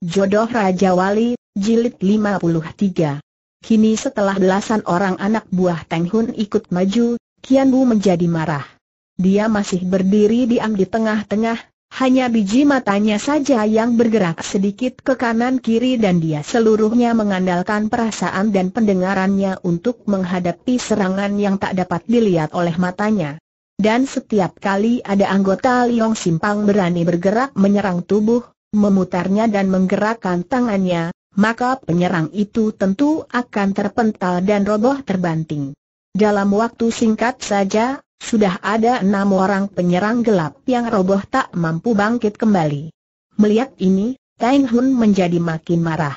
Jodoh Raja Wali, Jilid 53 Kini setelah belasan orang anak buah Teng Hun ikut maju, Kian Bu menjadi marah. Dia masih berdiri diam di tengah-tengah, hanya biji matanya saja yang bergerak sedikit ke kanan-kiri dan dia seluruhnya mengandalkan perasaan dan pendengarannya untuk menghadapi serangan yang tak dapat dilihat oleh matanya. Dan setiap kali ada anggota Liong Simpang berani bergerak menyerang tubuh, memutarnya dan menggerakkan tangannya, maka penyerang itu tentu akan terpental dan roboh terbanting. Dalam waktu singkat saja, sudah ada enam orang penyerang gelap yang roboh tak mampu bangkit kembali. Melihat ini, Tain Hun menjadi makin marah.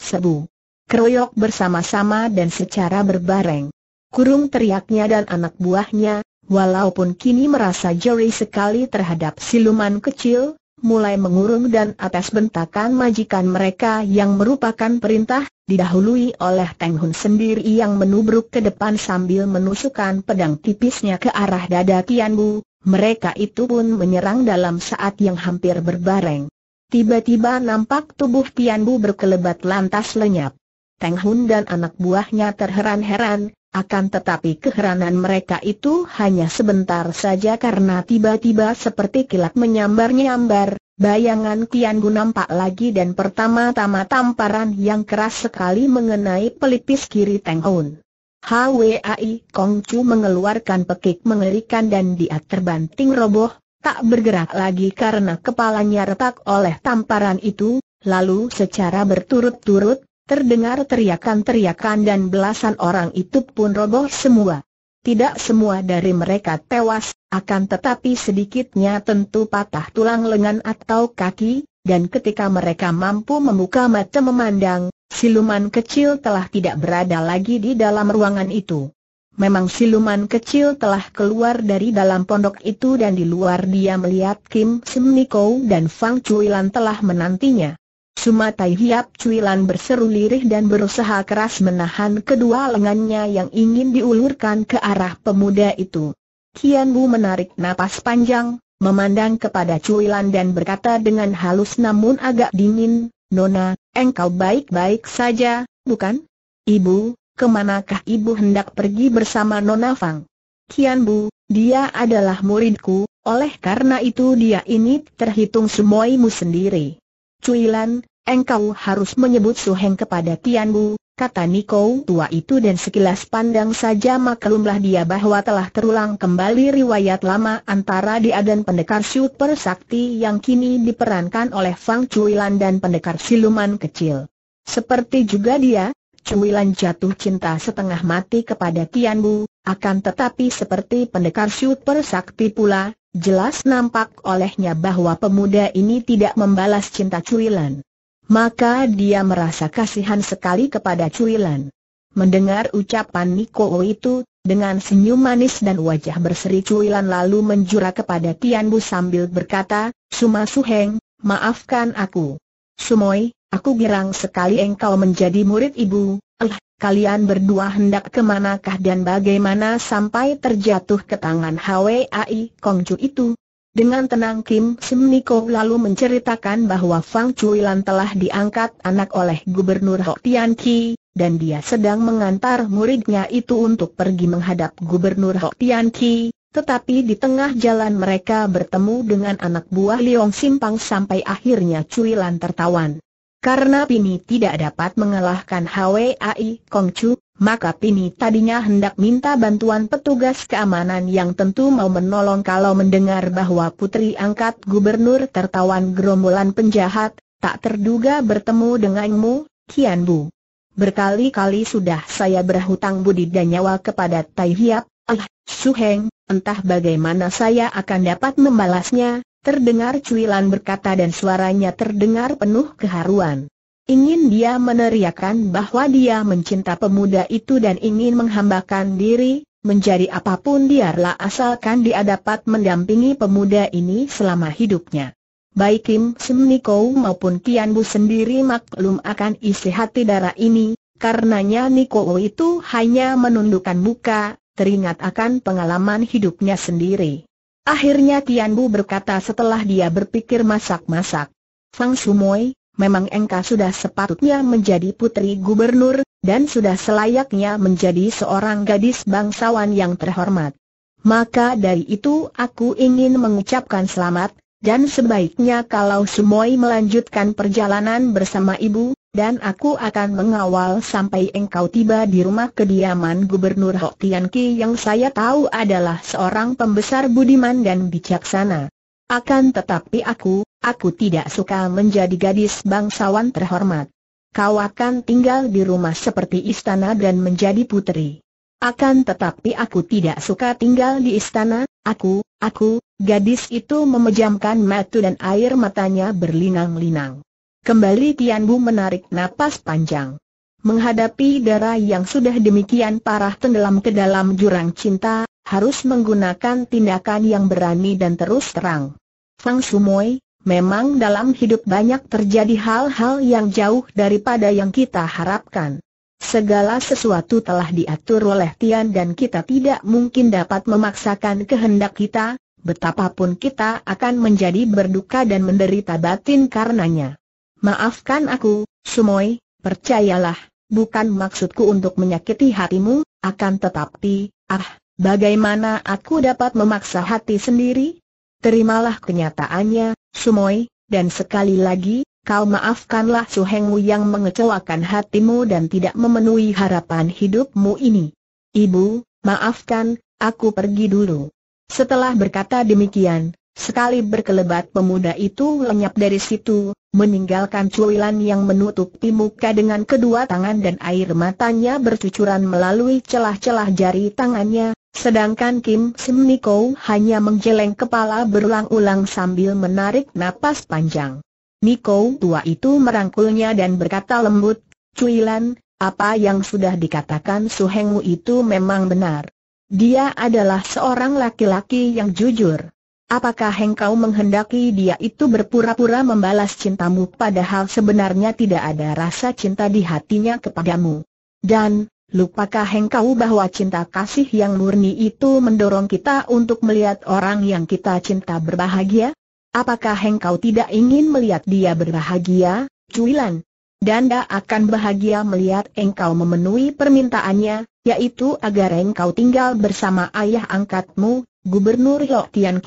Sebu. Keroyok bersama-sama dan secara berbareng. Kurung teriaknya dan anak buahnya, walaupun kini merasa jeri sekali terhadap siluman kecil, mulai mengurung dan atas bentakan majikan mereka yang merupakan perintah, didahului oleh Teng Hun sendiri yang menubruk ke depan sambil menusukkan pedang tipisnya ke arah dada Tian Bu, mereka itu pun menyerang dalam saat yang hampir berbareng. Tiba-tiba nampak tubuh Tian Bu berkelebat lantas lenyap. Teng Hun dan anak buahnya terheran-heran, akan tetapi keheranan mereka itu hanya sebentar saja karena tiba-tiba seperti kilat menyambar-nyambar, bayangan Kian Gu nampak lagi dan pertama-tama tamparan yang keras sekali mengenai pelipis kiri Teng Hoon. HWAI Kong Chu mengeluarkan pekik mengerikan dan dia terbanting roboh, tak bergerak lagi karena kepalanya retak oleh tamparan itu, lalu secara berturut-turut, Terdengar teriakan-teriakan dan belasan orang itu pun roboh semua. Tidak semua dari mereka tewas, akan tetapi sedikitnya tentu patah tulang lengan atau kaki, dan ketika mereka mampu membuka mata memandang, siluman kecil telah tidak berada lagi di dalam ruangan itu. Memang siluman kecil telah keluar dari dalam pondok itu dan di luar dia melihat Kim Semniko dan Fang Chuilan telah menantinya. Sumatai Hiap Cuilan berseru lirih dan berusaha keras menahan kedua lengannya yang ingin diulurkan ke arah pemuda itu. Kian Bu menarik napas panjang, memandang kepada Cuilan dan berkata dengan halus namun agak dingin, Nona, engkau baik-baik saja, bukan? Ibu, kemanakah ibu hendak pergi bersama Nona Fang? Kian Bu, dia adalah muridku, oleh karena itu dia ini terhitung semuaimu sendiri. Cuilan, engkau harus menyebut Suheng kepada Tianbu, kata Niko tua itu dan sekilas pandang saja maklumlah dia bahwa telah terulang kembali riwayat lama antara dia dan pendekar super sakti yang kini diperankan oleh Fang Cuilan dan pendekar siluman kecil. Seperti juga dia, Cuilan jatuh cinta setengah mati kepada Tianbu, akan tetapi seperti pendekar super sakti pula, Jelas nampak olehnya bahwa pemuda ini tidak membalas cinta Cuilan. Maka dia merasa kasihan sekali kepada Cuilan. Mendengar ucapan Niko itu, dengan senyum manis dan wajah berseri Cuilan lalu menjura kepada Tian Bu sambil berkata, Suma Suheng, maafkan aku. Sumoi, aku girang sekali engkau menjadi murid ibu, Eh, kalian berdua hendak kemanakah dan bagaimana sampai terjatuh ke tangan HWAI Kongcu itu? Dengan tenang Kim Sim Niko lalu menceritakan bahwa Fang Cui Lan telah diangkat anak oleh Gubernur Hok Tian Ki, dan dia sedang mengantar muridnya itu untuk pergi menghadap Gubernur Hok Tian Ki, tetapi di tengah jalan mereka bertemu dengan anak buah Leong Simpang sampai akhirnya Cui Lan tertawan. Karena Pini tidak dapat mengalahkan HWAI Kongcu, maka Pini tadinya hendak minta bantuan petugas keamanan yang tentu mau menolong kalau mendengar bahwa putri angkat gubernur tertawan gerombolan penjahat, tak terduga bertemu denganmu, Kian Bu. Berkali-kali sudah saya berhutang budi dan nyawa kepada Tai Hiap, ah, Suheng, entah bagaimana saya akan dapat membalasnya, Terdengar cuilan berkata dan suaranya terdengar penuh keharuan. Ingin dia meneriakan bahwa dia mencinta pemuda itu dan ingin menghambakan diri, menjadi apapun biarlah asalkan dia dapat mendampingi pemuda ini selama hidupnya. Baik Kim Semniko maupun Kian Bu sendiri maklum akan isi hati darah ini, karenanya Niko itu hanya menundukkan muka, teringat akan pengalaman hidupnya sendiri. Akhirnya Tian Bu berkata setelah dia berpikir masak-masak. Fang Sumoy, memang engkau sudah sepatutnya menjadi putri gubernur, dan sudah selayaknya menjadi seorang gadis bangsawan yang terhormat. Maka dari itu aku ingin mengucapkan selamat, dan sebaiknya kalau Sumoy melanjutkan perjalanan bersama ibu, dan aku akan mengawal sampai engkau tiba di rumah kediaman Gubernur Hok Tian Ki yang saya tahu adalah seorang pembesar budiman dan bijaksana. Akan tetapi aku, aku tidak suka menjadi gadis bangsawan terhormat. Kau akan tinggal di rumah seperti istana dan menjadi putri. Akan tetapi aku tidak suka tinggal di istana, aku, aku, gadis itu memejamkan mata dan air matanya berlinang-linang. Kembali Tian Bu menarik napas panjang. Menghadapi darah yang sudah demikian parah tenggelam ke dalam jurang cinta, harus menggunakan tindakan yang berani dan terus terang. Fang Sumoy, memang dalam hidup banyak terjadi hal-hal yang jauh daripada yang kita harapkan. Segala sesuatu telah diatur oleh Tian dan kita tidak mungkin dapat memaksakan kehendak kita, betapapun kita akan menjadi berduka dan menderita batin karenanya. Maafkan aku, Sumoy, percayalah, bukan maksudku untuk menyakiti hatimu, akan tetapi, ah, bagaimana aku dapat memaksa hati sendiri? Terimalah kenyataannya, Sumoy, dan sekali lagi, kau maafkanlah suhengmu yang mengecewakan hatimu dan tidak memenuhi harapan hidupmu ini. Ibu, maafkan, aku pergi dulu. Setelah berkata demikian, Sekali berkelebat pemuda itu lenyap dari situ, meninggalkan cuilan yang menutupi muka dengan kedua tangan dan air matanya bercucuran melalui celah-celah jari tangannya, sedangkan Kim Sim Niko hanya menggeleng kepala berulang-ulang sambil menarik napas panjang. Niko tua itu merangkulnya dan berkata lembut, Cuilan, apa yang sudah dikatakan Su Hengmu itu memang benar. Dia adalah seorang laki-laki yang jujur. Apakah engkau menghendaki dia itu berpura-pura membalas cintamu padahal sebenarnya tidak ada rasa cinta di hatinya kepadamu? Dan, lupakah engkau bahwa cinta kasih yang murni itu mendorong kita untuk melihat orang yang kita cinta berbahagia? Apakah engkau tidak ingin melihat dia berbahagia, Cuilan? Danda akan bahagia melihat engkau memenuhi permintaannya, yaitu agar engkau tinggal bersama ayah angkatmu, Gubernur Lok Tian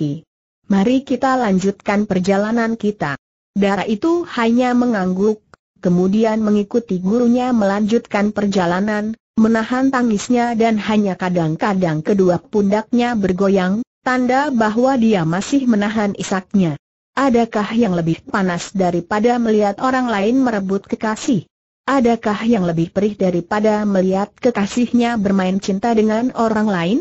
Mari kita lanjutkan perjalanan kita. Darah itu hanya mengangguk, kemudian mengikuti gurunya melanjutkan perjalanan, menahan tangisnya dan hanya kadang-kadang kedua pundaknya bergoyang, tanda bahwa dia masih menahan isaknya. Adakah yang lebih panas daripada melihat orang lain merebut kekasih? Adakah yang lebih perih daripada melihat kekasihnya bermain cinta dengan orang lain?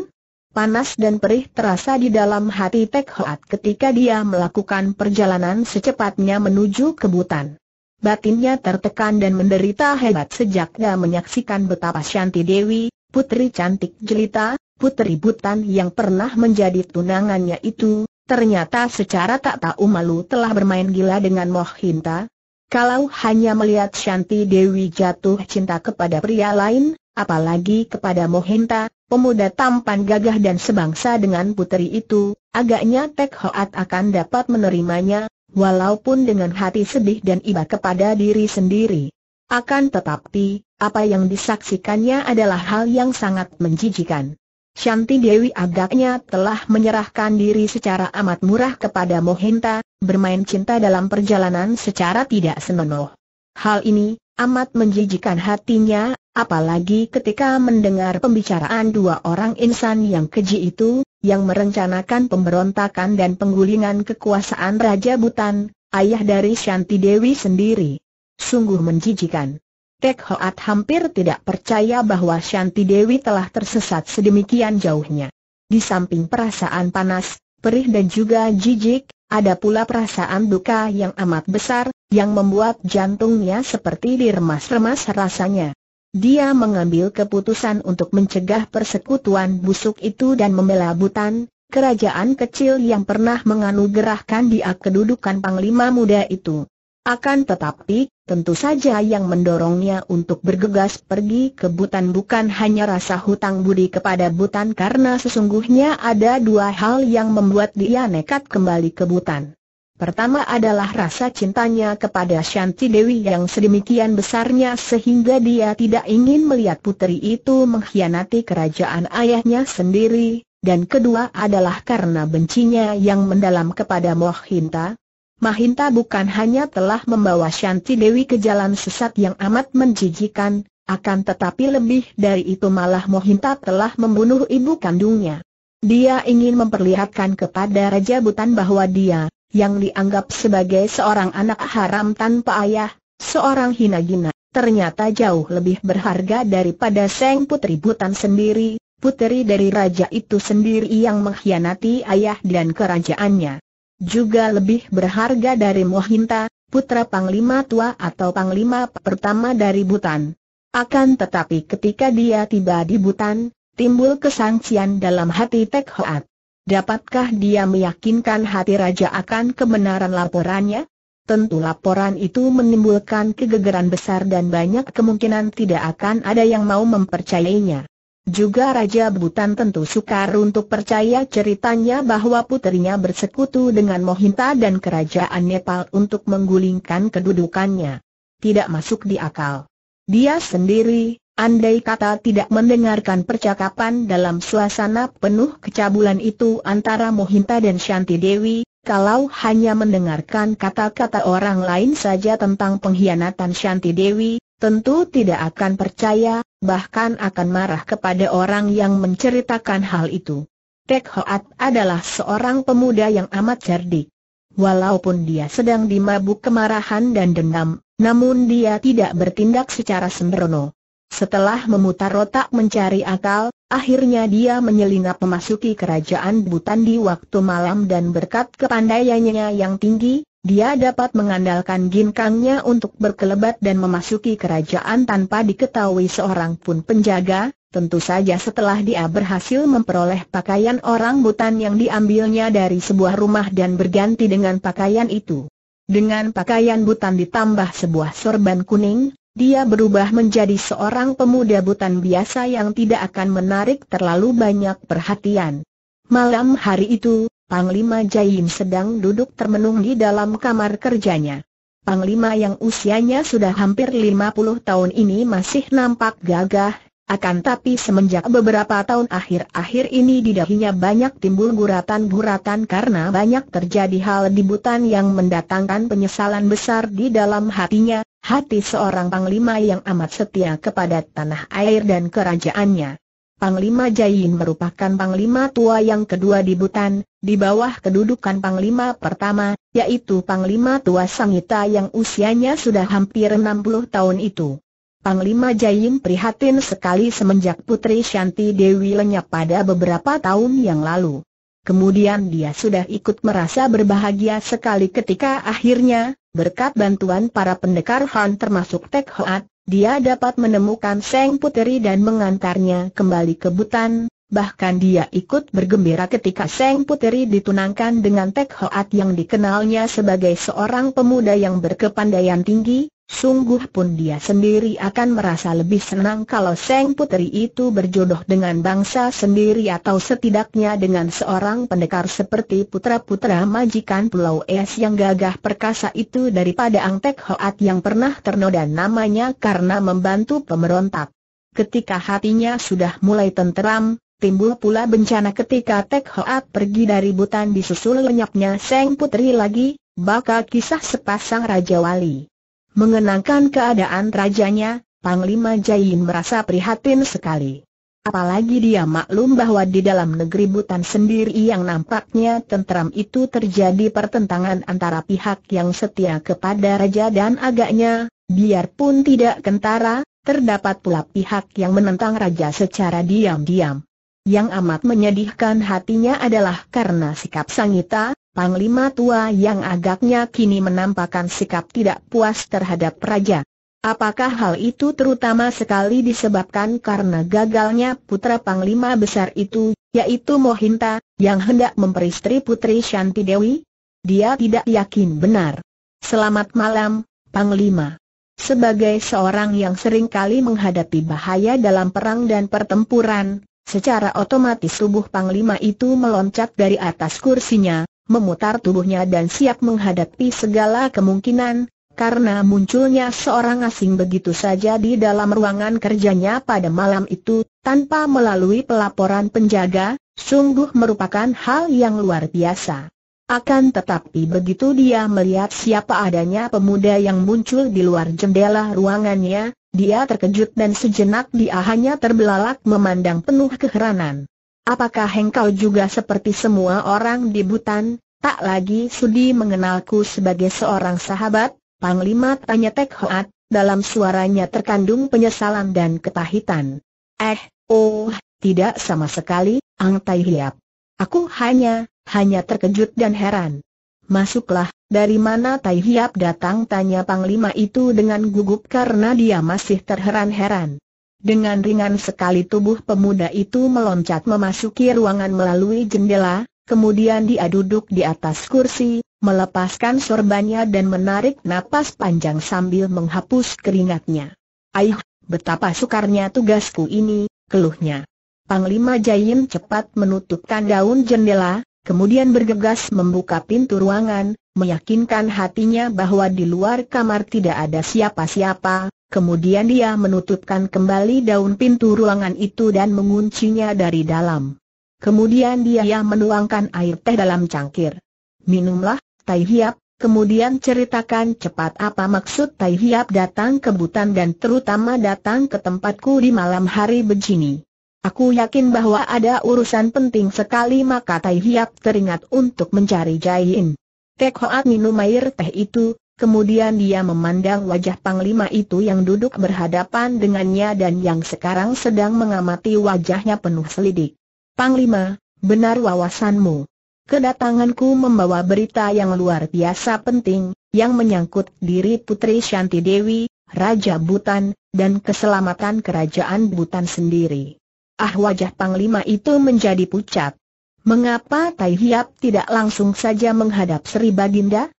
Panas dan perih terasa di dalam hati Pek Hoat ketika dia melakukan perjalanan secepatnya menuju ke Butan. Batinnya tertekan dan menderita hebat sejak dia menyaksikan betapa Shanti Dewi, putri cantik jelita, putri Butan yang pernah menjadi tunangannya itu, ternyata secara tak tahu malu telah bermain gila dengan Mohinta. Kalau hanya melihat Shanti Dewi jatuh cinta kepada pria lain, apalagi kepada Mohinta, pemuda tampan gagah dan sebangsa dengan puteri itu, agaknya Tek Hoat akan dapat menerimanya, walaupun dengan hati sedih dan iba kepada diri sendiri. Akan tetapi, apa yang disaksikannya adalah hal yang sangat menjijikan. Shanti Dewi agaknya telah menyerahkan diri secara amat murah kepada Mohinta, bermain cinta dalam perjalanan secara tidak senonoh. Hal ini, amat menjijikan hatinya, Apalagi ketika mendengar pembicaraan dua orang insan yang keji itu, yang merencanakan pemberontakan dan penggulingan kekuasaan Raja Butan, ayah dari Shanti Dewi sendiri. Sungguh menjijikan. Tek Hoat hampir tidak percaya bahwa Shanti Dewi telah tersesat sedemikian jauhnya. Di samping perasaan panas, perih dan juga jijik, ada pula perasaan duka yang amat besar, yang membuat jantungnya seperti diremas-remas rasanya. Dia mengambil keputusan untuk mencegah persekutuan busuk itu dan membela Butan, kerajaan kecil yang pernah menganugerahkan dia kedudukan panglima muda itu. Akan tetapi, tentu saja yang mendorongnya untuk bergegas pergi ke Butan bukan hanya rasa hutang budi kepada Butan karena sesungguhnya ada dua hal yang membuat dia nekat kembali ke Butan. Pertama adalah rasa cintanya kepada Shanti Dewi yang sedemikian besarnya sehingga dia tidak ingin melihat putri itu mengkhianati kerajaan ayahnya sendiri, dan kedua adalah karena bencinya yang mendalam kepada Mohinta. Mahinta bukan hanya telah membawa Shanti Dewi ke jalan sesat yang amat menjijikan, akan tetapi lebih dari itu malah Mohinta telah membunuh ibu kandungnya. Dia ingin memperlihatkan kepada Raja Butan bahwa dia, yang dianggap sebagai seorang anak haram tanpa ayah, seorang hina-gina, ternyata jauh lebih berharga daripada Seng Putri Butan sendiri, putri dari raja itu sendiri yang mengkhianati ayah dan kerajaannya. Juga lebih berharga dari Mohinta, putra Panglima Tua atau Panglima pertama dari Butan. Akan tetapi ketika dia tiba di Butan, timbul kesangsian dalam hati Tek Hoat. Dapatkah dia meyakinkan hati raja akan kebenaran laporannya? Tentu laporan itu menimbulkan kegegeran besar dan banyak kemungkinan tidak akan ada yang mau mempercayainya. Juga Raja Butan tentu sukar untuk percaya ceritanya bahwa putrinya bersekutu dengan Mohinta dan kerajaan Nepal untuk menggulingkan kedudukannya. Tidak masuk di akal. Dia sendiri, Andai kata tidak mendengarkan percakapan dalam suasana penuh kecabulan itu antara Mohinta dan Shanti Dewi, kalau hanya mendengarkan kata-kata orang lain saja tentang pengkhianatan Shanti Dewi, tentu tidak akan percaya, bahkan akan marah kepada orang yang menceritakan hal itu. Tek Hoat adalah seorang pemuda yang amat cerdik. Walaupun dia sedang dimabuk kemarahan dan dendam, namun dia tidak bertindak secara sembrono. Setelah memutar otak mencari akal, akhirnya dia menyelinap memasuki kerajaan Butan di waktu malam dan berkat kepandaiannya yang tinggi, dia dapat mengandalkan ginkangnya untuk berkelebat dan memasuki kerajaan tanpa diketahui seorang pun penjaga, tentu saja setelah dia berhasil memperoleh pakaian orang Butan yang diambilnya dari sebuah rumah dan berganti dengan pakaian itu. Dengan pakaian Butan ditambah sebuah sorban kuning, dia berubah menjadi seorang pemuda butan biasa yang tidak akan menarik terlalu banyak perhatian. Malam hari itu, Panglima Jaim sedang duduk termenung di dalam kamar kerjanya. Panglima yang usianya sudah hampir 50 tahun ini masih nampak gagah, akan tapi semenjak beberapa tahun akhir-akhir ini di dahinya banyak timbul guratan-guratan karena banyak terjadi hal di Butan yang mendatangkan penyesalan besar di dalam hatinya, hati seorang panglima yang amat setia kepada tanah air dan kerajaannya. Panglima Jain merupakan panglima tua yang kedua di Butan, di bawah kedudukan panglima pertama, yaitu panglima tua Sangita yang usianya sudah hampir 60 tahun itu. Panglima Jayim prihatin sekali semenjak Putri Shanti Dewi lenyap pada beberapa tahun yang lalu. Kemudian dia sudah ikut merasa berbahagia sekali ketika akhirnya, berkat bantuan para pendekar Han termasuk Tek Hoat, dia dapat menemukan Seng Putri dan mengantarnya kembali ke Butan, bahkan dia ikut bergembira ketika Seng Putri ditunangkan dengan Tek Hoat yang dikenalnya sebagai seorang pemuda yang berkepandaian tinggi, Sungguh pun dia sendiri akan merasa lebih senang kalau Seng Putri itu berjodoh dengan bangsa sendiri atau setidaknya dengan seorang pendekar seperti putra-putra majikan Pulau Es yang gagah perkasa itu daripada Ang Tek Hoat yang pernah ternoda namanya karena membantu pemberontak. Ketika hatinya sudah mulai tenteram, timbul pula bencana ketika Tek Hoat pergi dari Butan disusul lenyapnya Seng Putri lagi, bakal kisah sepasang Raja Wali. Mengenangkan keadaan rajanya, Panglima Jain merasa prihatin sekali. Apalagi dia maklum bahwa di dalam negeri Butan sendiri yang nampaknya tentram itu terjadi pertentangan antara pihak yang setia kepada raja dan agaknya, biarpun tidak kentara, terdapat pula pihak yang menentang raja secara diam-diam. Yang amat menyedihkan hatinya adalah karena sikap Sangita, Panglima tua yang agaknya kini menampakkan sikap tidak puas terhadap Raja. Apakah hal itu terutama sekali disebabkan karena gagalnya putra Panglima besar itu, yaitu Mohinta, yang hendak memperistri putri Shanti Dewi? Dia tidak yakin benar. Selamat malam, Panglima. Sebagai seorang yang seringkali menghadapi bahaya dalam perang dan pertempuran, Secara otomatis tubuh Panglima itu meloncat dari atas kursinya, memutar tubuhnya dan siap menghadapi segala kemungkinan, karena munculnya seorang asing begitu saja di dalam ruangan kerjanya pada malam itu, tanpa melalui pelaporan penjaga, sungguh merupakan hal yang luar biasa. Akan tetapi begitu dia melihat siapa adanya pemuda yang muncul di luar jendela ruangannya, dia terkejut dan sejenak dia hanya terbelalak memandang penuh keheranan. Apakah engkau juga seperti semua orang di Butan, tak lagi sudi mengenalku sebagai seorang sahabat? Panglima tanya Tek Hoat, dalam suaranya terkandung penyesalan dan ketahitan. Eh, oh, tidak sama sekali, Ang Tai Hiap. Aku hanya, hanya terkejut dan heran. Masuklah, dari mana Tai Hiap datang tanya Panglima itu dengan gugup karena dia masih terheran-heran. Dengan ringan sekali tubuh pemuda itu meloncat memasuki ruangan melalui jendela, kemudian dia duduk di atas kursi, melepaskan sorbannya dan menarik napas panjang sambil menghapus keringatnya. Aih, betapa sukarnya tugasku ini, keluhnya. Panglima Jaim cepat menutupkan daun jendela, kemudian bergegas membuka pintu ruangan, meyakinkan hatinya bahwa di luar kamar tidak ada siapa-siapa, Kemudian dia menutupkan kembali daun pintu ruangan itu dan menguncinya dari dalam. Kemudian dia menuangkan air teh dalam cangkir. Minumlah, Tai Hiap, kemudian ceritakan cepat apa maksud Tai Hiap datang ke Butan dan terutama datang ke tempatku di malam hari begini. Aku yakin bahwa ada urusan penting sekali maka Tai Hiap teringat untuk mencari Jain. Tek Hoat minum air teh itu, Kemudian dia memandang wajah panglima itu yang duduk berhadapan dengannya dan yang sekarang sedang mengamati wajahnya penuh selidik. Panglima, benar wawasanmu. Kedatanganku membawa berita yang luar biasa penting, yang menyangkut diri Putri Shanti Dewi, Raja Butan, dan keselamatan kerajaan Butan sendiri. Ah wajah panglima itu menjadi pucat. Mengapa Tai Hiap tidak langsung saja menghadap Sri Baginda?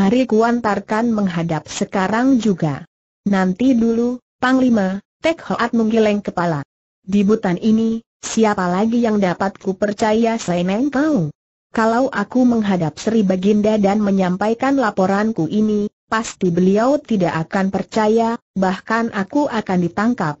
mari kuantarkan menghadap sekarang juga. Nanti dulu, Panglima, Tek Hoat menggeleng kepala. Di butan ini, siapa lagi yang dapat ku percaya selain kau? Kalau aku menghadap Sri Baginda dan menyampaikan laporanku ini, pasti beliau tidak akan percaya, bahkan aku akan ditangkap.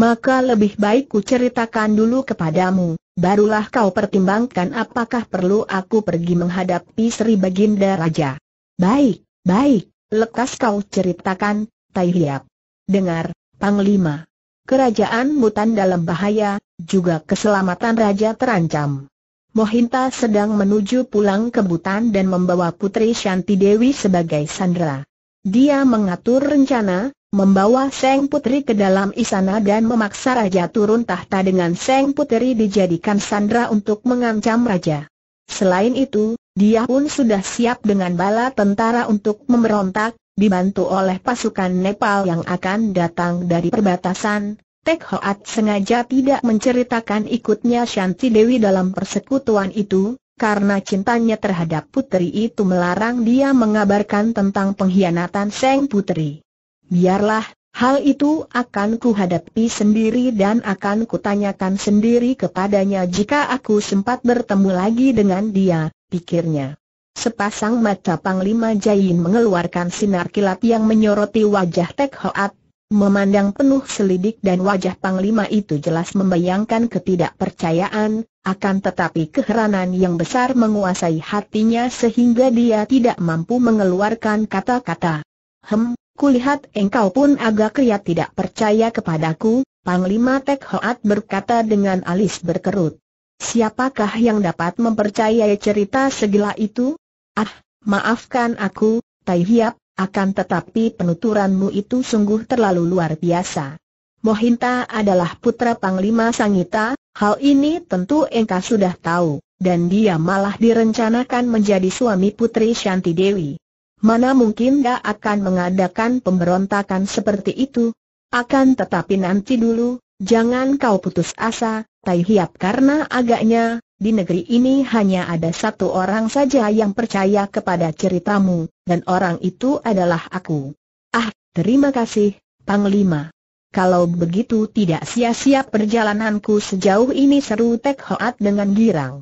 Maka lebih baik ku ceritakan dulu kepadamu, barulah kau pertimbangkan apakah perlu aku pergi menghadapi Sri Baginda Raja. Baik, baik, lekas kau ceritakan, Tai Hiap. Dengar, Panglima. Kerajaan Mutan dalam bahaya, juga keselamatan raja terancam. Mohinta sedang menuju pulang ke Butan dan membawa Putri Shanti Dewi sebagai sandera. Dia mengatur rencana, membawa Seng Putri ke dalam istana dan memaksa Raja turun tahta dengan Seng Putri dijadikan sandera untuk mengancam Raja. Selain itu, dia pun sudah siap dengan bala tentara untuk memberontak, dibantu oleh pasukan Nepal yang akan datang dari perbatasan. Tek Hoat sengaja tidak menceritakan ikutnya Shanti Dewi dalam persekutuan itu, karena cintanya terhadap putri itu melarang dia mengabarkan tentang pengkhianatan Seng Putri. Biarlah, hal itu akan kuhadapi sendiri dan akan kutanyakan sendiri kepadanya jika aku sempat bertemu lagi dengan dia, pikirnya. Sepasang mata Panglima Jain mengeluarkan sinar kilat yang menyoroti wajah Tek Hoat, memandang penuh selidik dan wajah Panglima itu jelas membayangkan ketidakpercayaan, akan tetapi keheranan yang besar menguasai hatinya sehingga dia tidak mampu mengeluarkan kata-kata. Hem, kulihat engkau pun agak kriya tidak percaya kepadaku, Panglima Tek Hoat berkata dengan alis berkerut. Siapakah yang dapat mempercayai cerita segila itu? Ah, maafkan aku, Tai Hiap, akan tetapi penuturanmu itu sungguh terlalu luar biasa. Mohinta adalah putra Panglima Sangita, hal ini tentu Engkau sudah tahu, dan dia malah direncanakan menjadi suami putri Shanti Dewi. Mana mungkin dia akan mengadakan pemberontakan seperti itu? Akan tetapi nanti dulu, jangan kau putus asa, Tai Hiap karena agaknya, di negeri ini hanya ada satu orang saja yang percaya kepada ceritamu, dan orang itu adalah aku. Ah, terima kasih, Panglima. Kalau begitu tidak sia-sia perjalananku sejauh ini seru Tek Hoat dengan girang.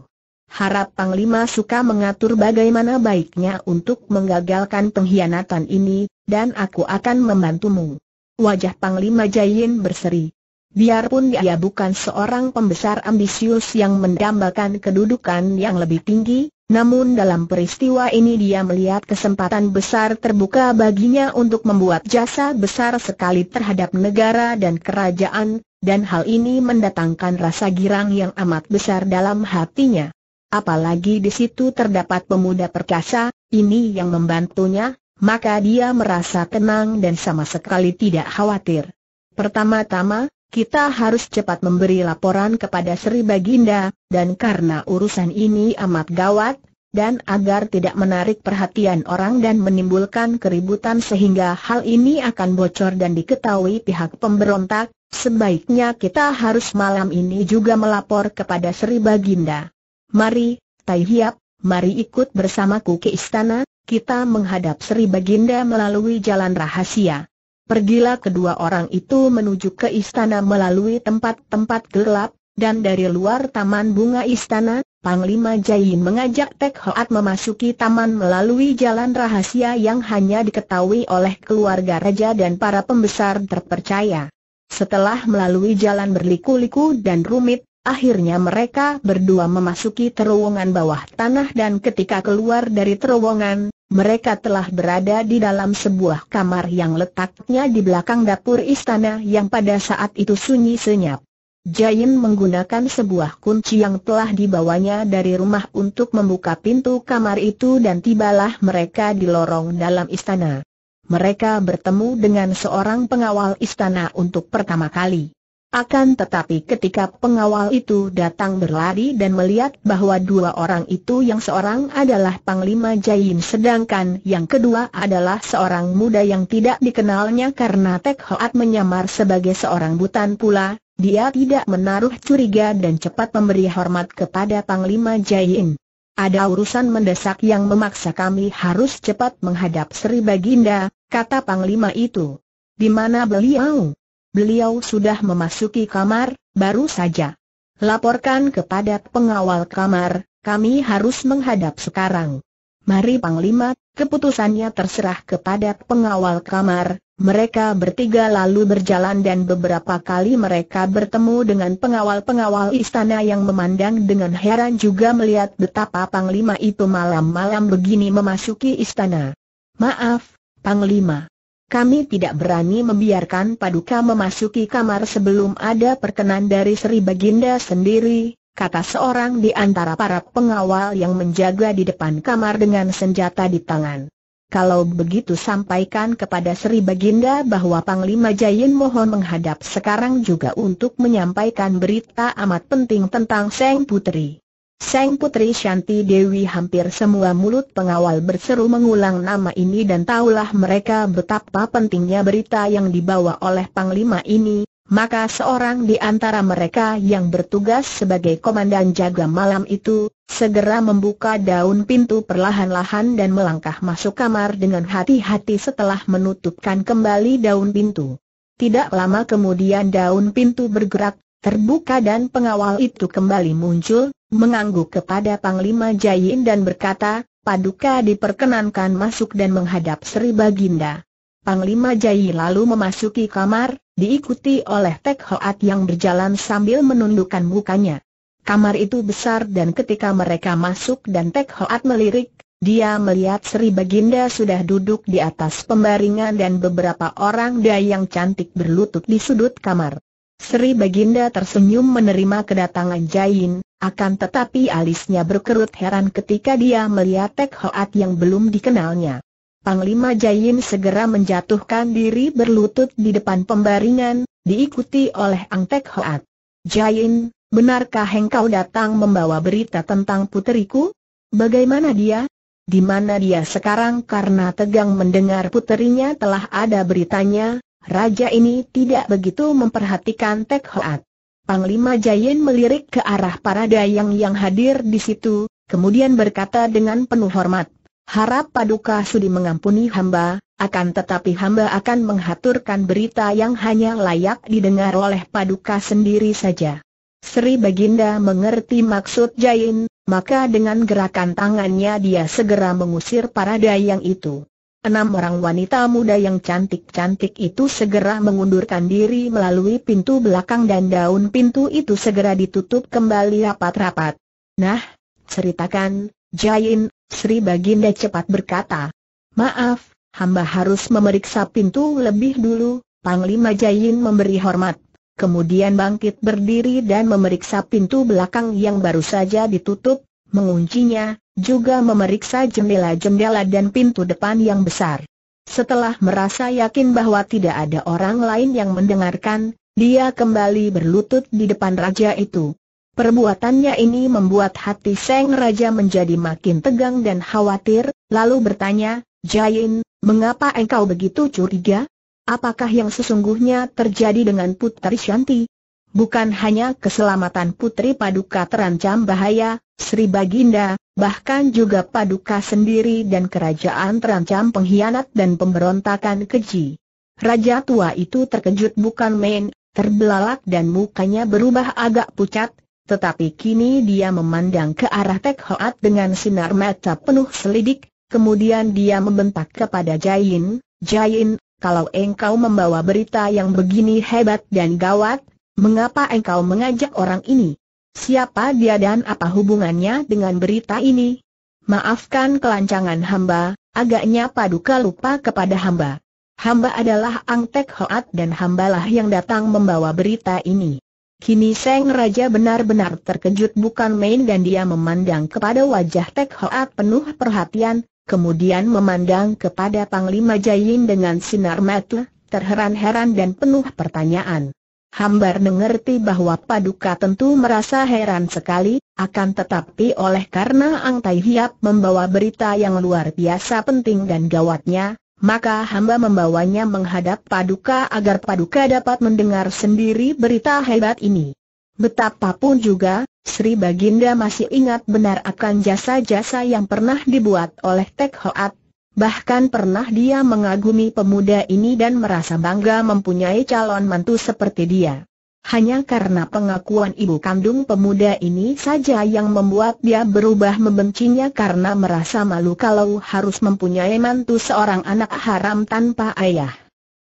Harap Panglima suka mengatur bagaimana baiknya untuk menggagalkan pengkhianatan ini, dan aku akan membantumu. Wajah Panglima Jayin berseri. Biarpun dia bukan seorang pembesar ambisius yang mendambakan kedudukan yang lebih tinggi, namun dalam peristiwa ini dia melihat kesempatan besar terbuka baginya untuk membuat jasa besar sekali terhadap negara dan kerajaan, dan hal ini mendatangkan rasa girang yang amat besar dalam hatinya. Apalagi di situ terdapat pemuda perkasa, ini yang membantunya, maka dia merasa tenang dan sama sekali tidak khawatir. Pertama-tama, kita harus cepat memberi laporan kepada Sri Baginda, dan karena urusan ini amat gawat, dan agar tidak menarik perhatian orang dan menimbulkan keributan sehingga hal ini akan bocor dan diketahui pihak pemberontak, sebaiknya kita harus malam ini juga melapor kepada Sri Baginda. Mari, Tai Hiap, mari ikut bersamaku ke istana, kita menghadap Sri Baginda melalui jalan rahasia. Pergilah kedua orang itu menuju ke istana melalui tempat-tempat gelap, dan dari luar taman bunga istana, Panglima Jain mengajak Tek Hoat memasuki taman melalui jalan rahasia yang hanya diketahui oleh keluarga raja dan para pembesar terpercaya. Setelah melalui jalan berliku-liku dan rumit, akhirnya mereka berdua memasuki terowongan bawah tanah dan ketika keluar dari terowongan, mereka telah berada di dalam sebuah kamar yang letaknya di belakang dapur istana yang pada saat itu sunyi senyap. Jain menggunakan sebuah kunci yang telah dibawanya dari rumah untuk membuka pintu kamar itu dan tibalah mereka di lorong dalam istana. Mereka bertemu dengan seorang pengawal istana untuk pertama kali. Akan tetapi ketika pengawal itu datang berlari dan melihat bahwa dua orang itu yang seorang adalah Panglima Jain sedangkan yang kedua adalah seorang muda yang tidak dikenalnya karena Tek Hoat menyamar sebagai seorang butan pula, dia tidak menaruh curiga dan cepat memberi hormat kepada Panglima Jain. Ada urusan mendesak yang memaksa kami harus cepat menghadap Sri Baginda, kata Panglima itu. Di mana beliau? Beliau sudah memasuki kamar, baru saja. Laporkan kepada pengawal kamar, kami harus menghadap sekarang. Mari Panglima, keputusannya terserah kepada pengawal kamar, mereka bertiga lalu berjalan dan beberapa kali mereka bertemu dengan pengawal-pengawal istana yang memandang dengan heran juga melihat betapa Panglima itu malam-malam begini memasuki istana. Maaf, Panglima. Kami tidak berani membiarkan Paduka memasuki kamar sebelum ada perkenan dari Sri Baginda sendiri, kata seorang di antara para pengawal yang menjaga di depan kamar dengan senjata di tangan. Kalau begitu sampaikan kepada Sri Baginda bahwa Panglima Jayin mohon menghadap sekarang juga untuk menyampaikan berita amat penting tentang Seng Putri. Sang Putri Shanti Dewi hampir semua mulut pengawal berseru mengulang nama ini dan tahulah mereka betapa pentingnya berita yang dibawa oleh Panglima ini, maka seorang di antara mereka yang bertugas sebagai komandan jaga malam itu, segera membuka daun pintu perlahan-lahan dan melangkah masuk kamar dengan hati-hati setelah menutupkan kembali daun pintu. Tidak lama kemudian daun pintu bergerak, terbuka dan pengawal itu kembali muncul, mengangguk kepada Panglima Jayin dan berkata, Paduka diperkenankan masuk dan menghadap Sri Baginda. Panglima Jayi lalu memasuki kamar, diikuti oleh Tek Hoat yang berjalan sambil menundukkan mukanya. Kamar itu besar dan ketika mereka masuk dan Tek Hoat melirik, dia melihat Sri Baginda sudah duduk di atas pembaringan dan beberapa orang dayang cantik berlutut di sudut kamar. Sri Baginda tersenyum menerima kedatangan Jain, akan tetapi alisnya berkerut heran ketika dia melihat Tek Hoat yang belum dikenalnya. Panglima Jain segera menjatuhkan diri berlutut di depan pembaringan, diikuti oleh Ang Tek Hoat. Jain, benarkah engkau datang membawa berita tentang puteriku? Bagaimana dia? Di mana dia sekarang karena tegang mendengar puterinya telah ada beritanya, Raja ini tidak begitu memperhatikan Tek Hoat. Panglima Jayen melirik ke arah para dayang yang hadir di situ, kemudian berkata dengan penuh hormat, Harap Paduka Sudi mengampuni hamba, akan tetapi hamba akan menghaturkan berita yang hanya layak didengar oleh Paduka sendiri saja. Sri Baginda mengerti maksud Jayen, maka dengan gerakan tangannya dia segera mengusir para dayang itu. Enam orang wanita muda yang cantik-cantik itu segera mengundurkan diri melalui pintu belakang dan daun pintu itu segera ditutup kembali rapat-rapat. Nah, ceritakan, Jain, Sri Baginda cepat berkata. Maaf, hamba harus memeriksa pintu lebih dulu, Panglima Jain memberi hormat. Kemudian bangkit berdiri dan memeriksa pintu belakang yang baru saja ditutup, menguncinya, juga memeriksa jendela-jendela dan pintu depan yang besar. Setelah merasa yakin bahwa tidak ada orang lain yang mendengarkan, dia kembali berlutut di depan raja itu. Perbuatannya ini membuat hati Seng Raja menjadi makin tegang dan khawatir, lalu bertanya, Jain, mengapa engkau begitu curiga? Apakah yang sesungguhnya terjadi dengan Putri Shanti? Bukan hanya keselamatan Putri Paduka terancam bahaya, Sri Baginda, bahkan juga paduka sendiri dan kerajaan terancam pengkhianat dan pemberontakan keji. Raja tua itu terkejut bukan main, terbelalak dan mukanya berubah agak pucat, tetapi kini dia memandang ke arah Tek Hoat dengan sinar mata penuh selidik, kemudian dia membentak kepada Jain, Jain, kalau engkau membawa berita yang begini hebat dan gawat, mengapa engkau mengajak orang ini? Siapa dia dan apa hubungannya dengan berita ini? Maafkan kelancangan hamba, agaknya paduka lupa kepada hamba. Hamba adalah Ang Tek Hoat dan hambalah yang datang membawa berita ini. Kini Seng Raja benar-benar terkejut bukan main dan dia memandang kepada wajah Tek Hoat penuh perhatian, kemudian memandang kepada Panglima Jayin dengan sinar mata, terheran-heran dan penuh pertanyaan. Hambar mengerti bahwa Paduka tentu merasa heran sekali, akan tetapi oleh karena Ang Tai Hiap membawa berita yang luar biasa penting dan gawatnya, maka hamba membawanya menghadap Paduka agar Paduka dapat mendengar sendiri berita hebat ini. Betapapun juga, Sri Baginda masih ingat benar akan jasa-jasa yang pernah dibuat oleh Tek Hoat, Bahkan pernah dia mengagumi pemuda ini dan merasa bangga mempunyai calon mantu seperti dia. Hanya karena pengakuan ibu kandung pemuda ini saja yang membuat dia berubah membencinya karena merasa malu kalau harus mempunyai mantu seorang anak haram tanpa ayah.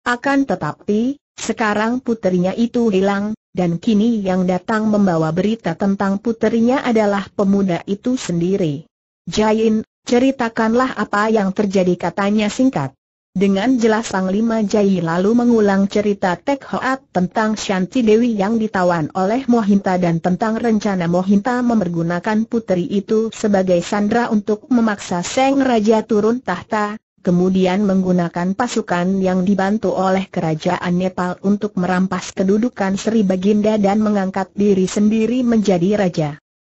Akan tetapi, sekarang puterinya itu hilang, dan kini yang datang membawa berita tentang puterinya adalah pemuda itu sendiri. Jain, ceritakanlah apa yang terjadi katanya singkat. Dengan jelas Panglima Jai lalu mengulang cerita Tek Hoat tentang Shanti Dewi yang ditawan oleh Mohinta dan tentang rencana Mohinta memergunakan putri itu sebagai sandra untuk memaksa Seng Raja turun tahta, kemudian menggunakan pasukan yang dibantu oleh kerajaan Nepal untuk merampas kedudukan Sri Baginda dan mengangkat diri sendiri menjadi raja.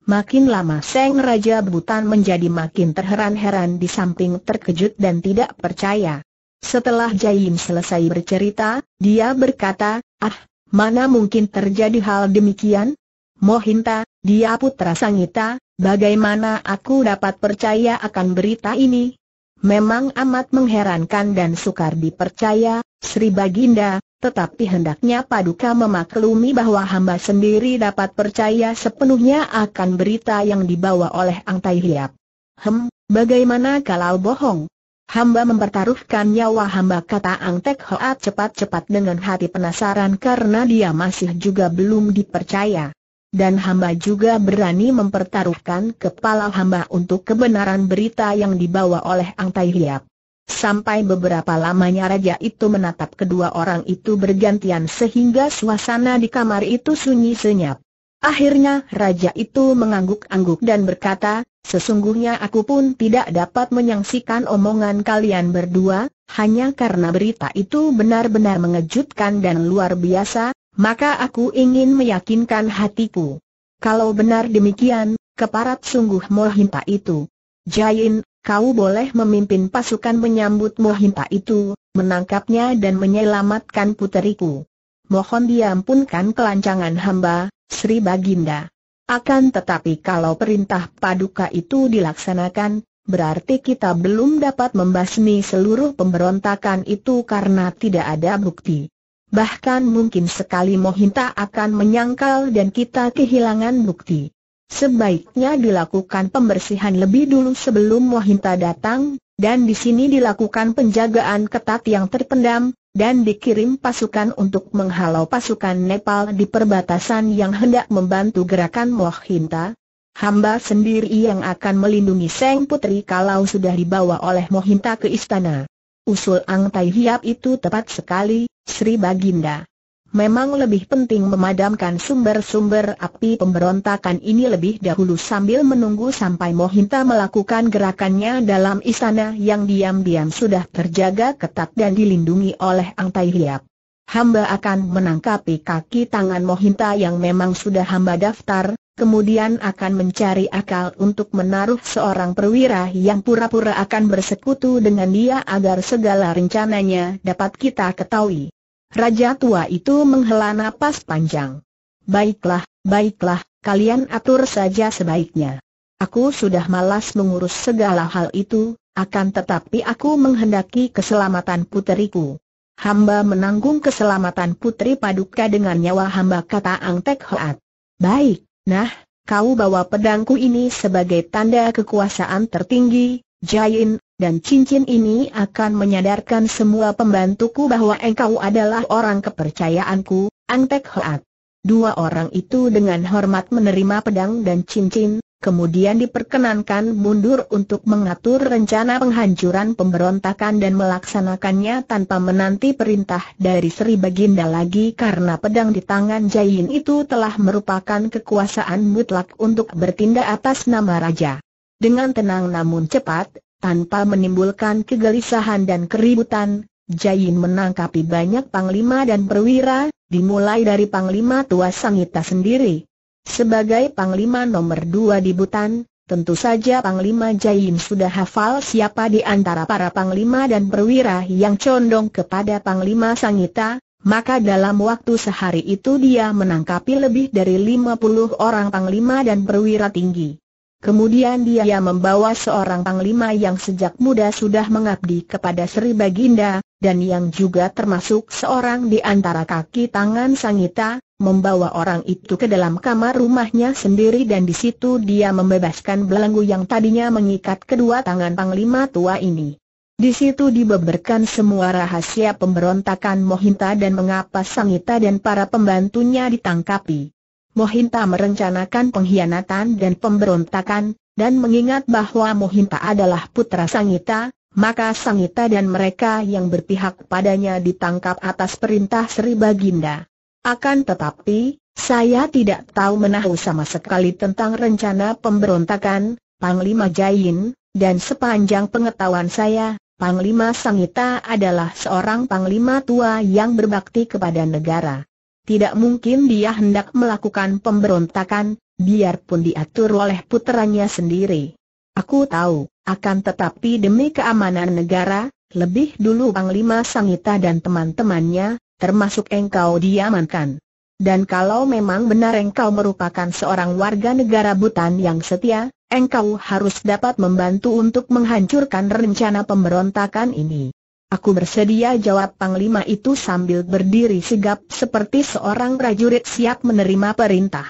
Makin lama Seng Raja Butan menjadi makin terheran-heran di samping terkejut dan tidak percaya. Setelah Jaim selesai bercerita, dia berkata, ah, mana mungkin terjadi hal demikian? Mohinta, dia putra Sangita, bagaimana aku dapat percaya akan berita ini? Memang amat mengherankan dan sukar dipercaya, Sri Baginda, tetapi hendaknya Paduka memaklumi bahwa hamba sendiri dapat percaya sepenuhnya akan berita yang dibawa oleh Ang Tai Hiap. Hem, bagaimana kalau bohong? Hamba mempertaruhkan nyawa hamba kata Ang Tek Hoat cepat-cepat dengan hati penasaran karena dia masih juga belum dipercaya. Dan hamba juga berani mempertaruhkan kepala hamba untuk kebenaran berita yang dibawa oleh Ang Tai Hiap. Sampai beberapa lamanya raja itu menatap kedua orang itu bergantian sehingga suasana di kamar itu sunyi senyap. Akhirnya raja itu mengangguk-angguk dan berkata, sesungguhnya aku pun tidak dapat menyaksikan omongan kalian berdua, hanya karena berita itu benar-benar mengejutkan dan luar biasa, maka aku ingin meyakinkan hatiku. Kalau benar demikian, keparat sungguh Mohinta itu. Jain, kau boleh memimpin pasukan menyambut Mohinta itu, menangkapnya dan menyelamatkan puteriku. Mohon diampunkan kelancangan hamba, Sri Baginda. Akan tetapi kalau perintah paduka itu dilaksanakan, berarti kita belum dapat membasmi seluruh pemberontakan itu karena tidak ada bukti. Bahkan mungkin sekali Mohinta akan menyangkal dan kita kehilangan bukti. Sebaiknya dilakukan pembersihan lebih dulu sebelum Mohinta datang, dan di sini dilakukan penjagaan ketat yang terpendam, dan dikirim pasukan untuk menghalau pasukan Nepal di perbatasan yang hendak membantu gerakan Mohinta. Hamba sendiri yang akan melindungi Seng Putri kalau sudah dibawa oleh Mohinta ke istana. Usul Ang Tai Hiap itu tepat sekali, Sri Baginda. Memang lebih penting memadamkan sumber-sumber api pemberontakan ini lebih dahulu sambil menunggu sampai Mohinta melakukan gerakannya dalam istana yang diam-diam sudah terjaga ketat dan dilindungi oleh Ang Tai Hiap. Hamba akan menangkapi kaki tangan Mohinta yang memang sudah hamba daftar, kemudian akan mencari akal untuk menaruh seorang perwira yang pura-pura akan bersekutu dengan dia agar segala rencananya dapat kita ketahui. Raja tua itu menghela napas panjang. Baiklah, baiklah, kalian atur saja sebaiknya. Aku sudah malas mengurus segala hal itu, akan tetapi aku menghendaki keselamatan puteriku. Hamba menanggung keselamatan putri paduka dengan nyawa hamba kata Angtek Hoat. Baik, nah, kau bawa pedangku ini sebagai tanda kekuasaan tertinggi, Jain, dan cincin ini akan menyadarkan semua pembantuku bahwa engkau adalah orang kepercayaanku, Angtek Hoat. Dua orang itu dengan hormat menerima pedang dan cincin, kemudian diperkenankan mundur untuk mengatur rencana penghancuran pemberontakan dan melaksanakannya tanpa menanti perintah dari Sri Baginda lagi karena pedang di tangan Jain itu telah merupakan kekuasaan mutlak untuk bertindak atas nama raja. Dengan tenang namun cepat, tanpa menimbulkan kegelisahan dan keributan, Jain menangkapi banyak panglima dan perwira, dimulai dari panglima tua Sangita sendiri. Sebagai panglima nomor dua di Butan, tentu saja panglima Jain sudah hafal siapa di antara para panglima dan perwira yang condong kepada panglima Sangita, maka dalam waktu sehari itu dia menangkapi lebih dari 50 orang panglima dan perwira tinggi. Kemudian dia membawa seorang panglima yang sejak muda sudah mengabdi kepada Sri Baginda, dan yang juga termasuk seorang di antara kaki tangan Sangita, membawa orang itu ke dalam kamar rumahnya sendiri dan di situ dia membebaskan belenggu yang tadinya mengikat kedua tangan panglima tua ini. Di situ dibeberkan semua rahasia pemberontakan Mohinta dan mengapa Sangita dan para pembantunya ditangkapi. Mohinta merencanakan pengkhianatan dan pemberontakan, dan mengingat bahwa Mohinta adalah putra Sangita, maka Sangita dan mereka yang berpihak padanya ditangkap atas perintah Sri Baginda. Akan tetapi, saya tidak tahu menahu sama sekali tentang rencana pemberontakan, Panglima Jain, dan sepanjang pengetahuan saya, Panglima Sangita adalah seorang panglima tua yang berbakti kepada negara. Tidak mungkin dia hendak melakukan pemberontakan, biarpun diatur oleh puteranya sendiri. Aku tahu, akan tetapi demi keamanan negara, lebih dulu Panglima Sangita dan teman-temannya, termasuk engkau diamankan. Dan kalau memang benar engkau merupakan seorang warga negara Butan yang setia, engkau harus dapat membantu untuk menghancurkan rencana pemberontakan ini. Aku bersedia jawab Panglima itu sambil berdiri sigap seperti seorang prajurit siap menerima perintah.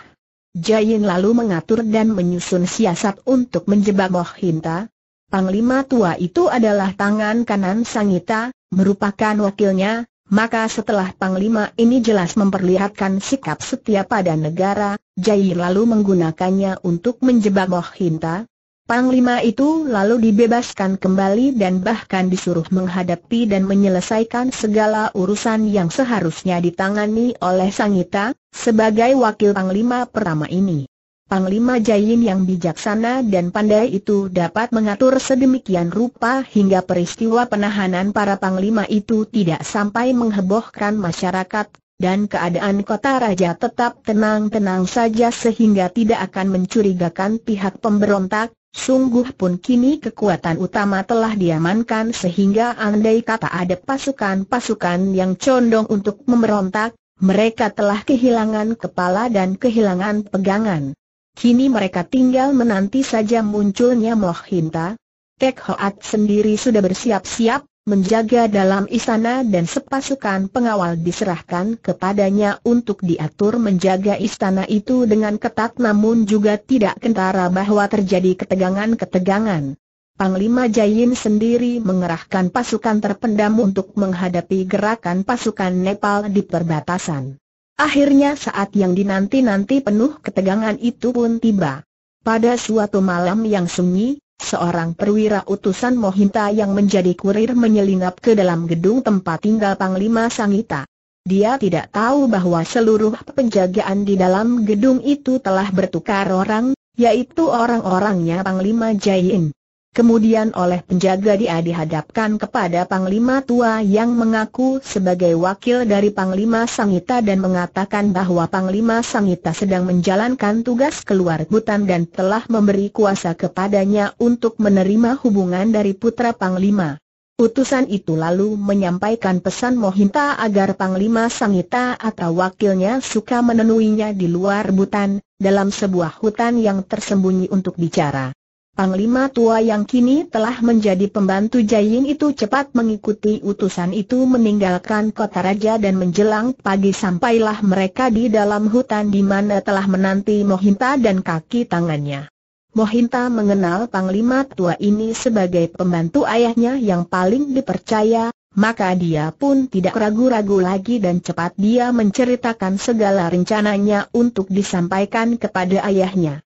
Jain lalu mengatur dan menyusun siasat untuk menjebak Moh Panglima tua itu adalah tangan kanan Sangita, merupakan wakilnya, maka setelah Panglima ini jelas memperlihatkan sikap setia pada negara, Jain lalu menggunakannya untuk menjebak Moh Panglima itu lalu dibebaskan kembali dan bahkan disuruh menghadapi dan menyelesaikan segala urusan yang seharusnya ditangani oleh Sangita, sebagai wakil Panglima pertama ini. Panglima Jain yang bijaksana dan pandai itu dapat mengatur sedemikian rupa hingga peristiwa penahanan para panglima itu tidak sampai menghebohkan masyarakat, dan keadaan kota raja tetap tenang-tenang saja sehingga tidak akan mencurigakan pihak pemberontak, Sungguh pun kini kekuatan utama telah diamankan sehingga andai kata ada pasukan-pasukan yang condong untuk memberontak, mereka telah kehilangan kepala dan kehilangan pegangan. Kini mereka tinggal menanti saja munculnya Mohinta. Tek Hoat sendiri sudah bersiap-siap, menjaga dalam istana dan sepasukan pengawal diserahkan kepadanya untuk diatur menjaga istana itu dengan ketat namun juga tidak kentara bahwa terjadi ketegangan-ketegangan. Panglima Jayin sendiri mengerahkan pasukan terpendam untuk menghadapi gerakan pasukan Nepal di perbatasan. Akhirnya saat yang dinanti-nanti penuh ketegangan itu pun tiba. Pada suatu malam yang sunyi, seorang perwira utusan Mohinta yang menjadi kurir menyelinap ke dalam gedung tempat tinggal Panglima Sangita. Dia tidak tahu bahwa seluruh penjagaan di dalam gedung itu telah bertukar orang, yaitu orang-orangnya Panglima Jain. Kemudian oleh penjaga dia dihadapkan kepada Panglima Tua yang mengaku sebagai wakil dari Panglima Sangita dan mengatakan bahwa Panglima Sangita sedang menjalankan tugas keluar hutan dan telah memberi kuasa kepadanya untuk menerima hubungan dari putra Panglima. Utusan itu lalu menyampaikan pesan Mohinta agar Panglima Sangita atau wakilnya suka menemuinya di luar hutan, dalam sebuah hutan yang tersembunyi untuk bicara. Panglima tua yang kini telah menjadi pembantu Jayin itu cepat mengikuti utusan itu meninggalkan kota raja dan menjelang pagi sampailah mereka di dalam hutan di mana telah menanti Mohinta dan kaki tangannya. Mohinta mengenal Panglima tua ini sebagai pembantu ayahnya yang paling dipercaya, maka dia pun tidak ragu-ragu lagi dan cepat dia menceritakan segala rencananya untuk disampaikan kepada ayahnya.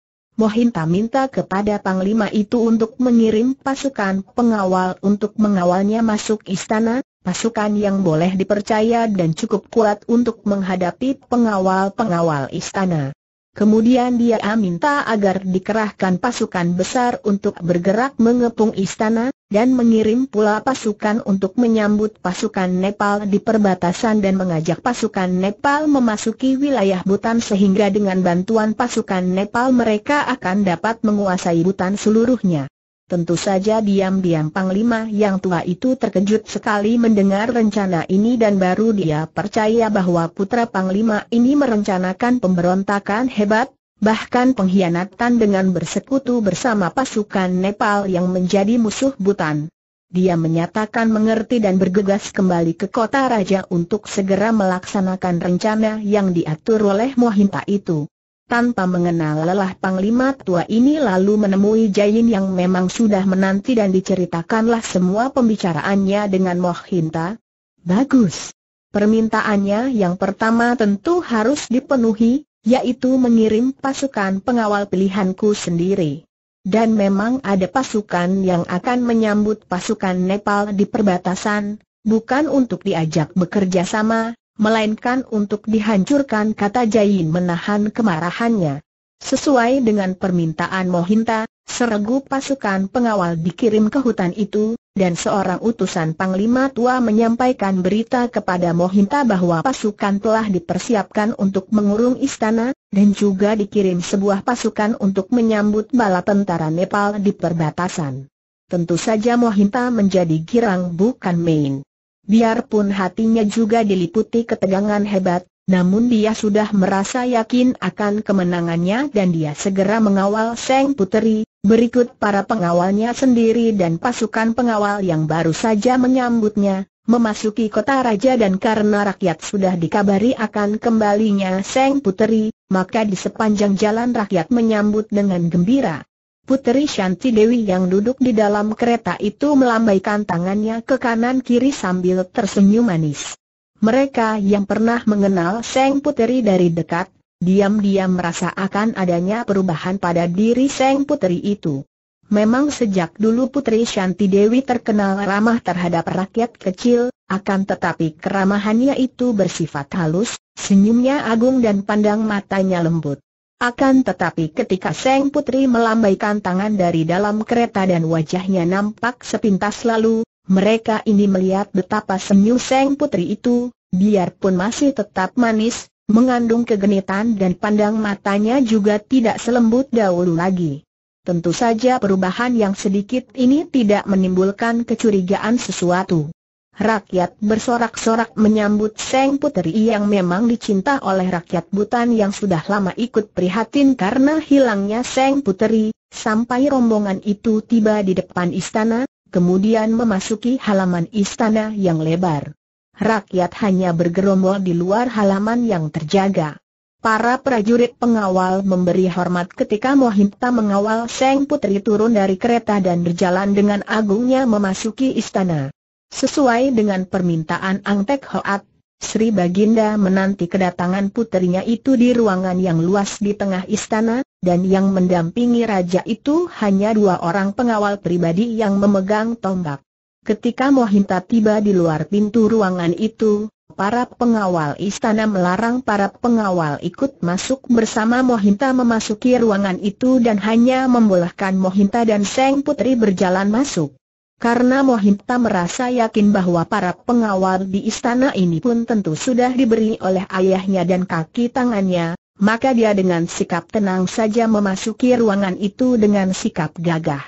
Mohinta minta kepada Panglima itu untuk mengirim pasukan pengawal untuk mengawalnya masuk istana, pasukan yang boleh dipercaya dan cukup kuat untuk menghadapi pengawal-pengawal istana. Kemudian dia minta agar dikerahkan pasukan besar untuk bergerak mengepung istana, dan mengirim pula pasukan untuk menyambut pasukan Nepal di perbatasan dan mengajak pasukan Nepal memasuki wilayah Butan sehingga dengan bantuan pasukan Nepal mereka akan dapat menguasai Butan seluruhnya. Tentu saja diam-diam Panglima yang tua itu terkejut sekali mendengar rencana ini dan baru dia percaya bahwa putra Panglima ini merencanakan pemberontakan hebat, bahkan pengkhianatan dengan bersekutu bersama pasukan Nepal yang menjadi musuh Butan. Dia menyatakan mengerti dan bergegas kembali ke kota raja untuk segera melaksanakan rencana yang diatur oleh Mohinta itu tanpa mengenal lelah Panglima tua ini lalu menemui Jain yang memang sudah menanti dan diceritakanlah semua pembicaraannya dengan Mohinta. Bagus. Permintaannya yang pertama tentu harus dipenuhi, yaitu mengirim pasukan pengawal pilihanku sendiri. Dan memang ada pasukan yang akan menyambut pasukan Nepal di perbatasan, bukan untuk diajak bekerja sama, melainkan untuk dihancurkan kata Jain menahan kemarahannya. Sesuai dengan permintaan Mohinta, seregu pasukan pengawal dikirim ke hutan itu, dan seorang utusan Panglima Tua menyampaikan berita kepada Mohinta bahwa pasukan telah dipersiapkan untuk mengurung istana, dan juga dikirim sebuah pasukan untuk menyambut bala tentara Nepal di perbatasan. Tentu saja Mohinta menjadi girang bukan main. Biarpun hatinya juga diliputi ketegangan hebat, namun dia sudah merasa yakin akan kemenangannya dan dia segera mengawal Seng Puteri, berikut para pengawalnya sendiri dan pasukan pengawal yang baru saja menyambutnya, memasuki kota raja dan karena rakyat sudah dikabari akan kembalinya Seng Puteri, maka di sepanjang jalan rakyat menyambut dengan gembira. Puteri Shanti Dewi yang duduk di dalam kereta itu melambaikan tangannya ke kanan-kiri sambil tersenyum manis. Mereka yang pernah mengenal Seng Puteri dari dekat, diam-diam merasa akan adanya perubahan pada diri Seng Puteri itu. Memang sejak dulu Putri Shanti Dewi terkenal ramah terhadap rakyat kecil, akan tetapi keramahannya itu bersifat halus, senyumnya agung dan pandang matanya lembut. Akan tetapi ketika Seng Putri melambaikan tangan dari dalam kereta dan wajahnya nampak sepintas lalu, mereka ini melihat betapa senyum Seng Putri itu, biarpun masih tetap manis, mengandung kegenitan dan pandang matanya juga tidak selembut dahulu lagi. Tentu saja perubahan yang sedikit ini tidak menimbulkan kecurigaan sesuatu. Rakyat bersorak-sorak menyambut Seng Puteri yang memang dicinta oleh rakyat Butan yang sudah lama ikut prihatin karena hilangnya Seng Puteri, sampai rombongan itu tiba di depan istana, kemudian memasuki halaman istana yang lebar. Rakyat hanya bergerombol di luar halaman yang terjaga. Para prajurit pengawal memberi hormat ketika mohinta mengawal Seng Puteri turun dari kereta dan berjalan dengan agungnya memasuki istana. Sesuai dengan permintaan Ang Tek Hoat, Sri Baginda menanti kedatangan puterinya itu di ruangan yang luas di tengah istana, dan yang mendampingi raja itu hanya dua orang pengawal pribadi yang memegang tombak. Ketika Mohinta tiba di luar pintu ruangan itu, para pengawal istana melarang para pengawal ikut masuk bersama Mohinta memasuki ruangan itu dan hanya membolehkan Mohinta dan Seng Putri berjalan masuk karena Mohimta merasa yakin bahwa para pengawal di istana ini pun tentu sudah diberi oleh ayahnya dan kaki tangannya, maka dia dengan sikap tenang saja memasuki ruangan itu dengan sikap gagah.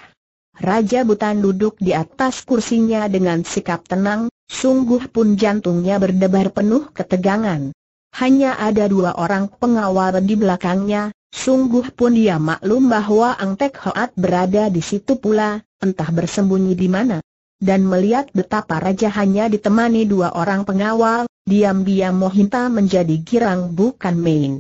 Raja Butan duduk di atas kursinya dengan sikap tenang, sungguh pun jantungnya berdebar penuh ketegangan. Hanya ada dua orang pengawal di belakangnya, sungguh pun dia maklum bahwa Ang Tek Hoat berada di situ pula, entah bersembunyi di mana. Dan melihat betapa raja hanya ditemani dua orang pengawal, diam-diam Mohinta menjadi girang bukan main.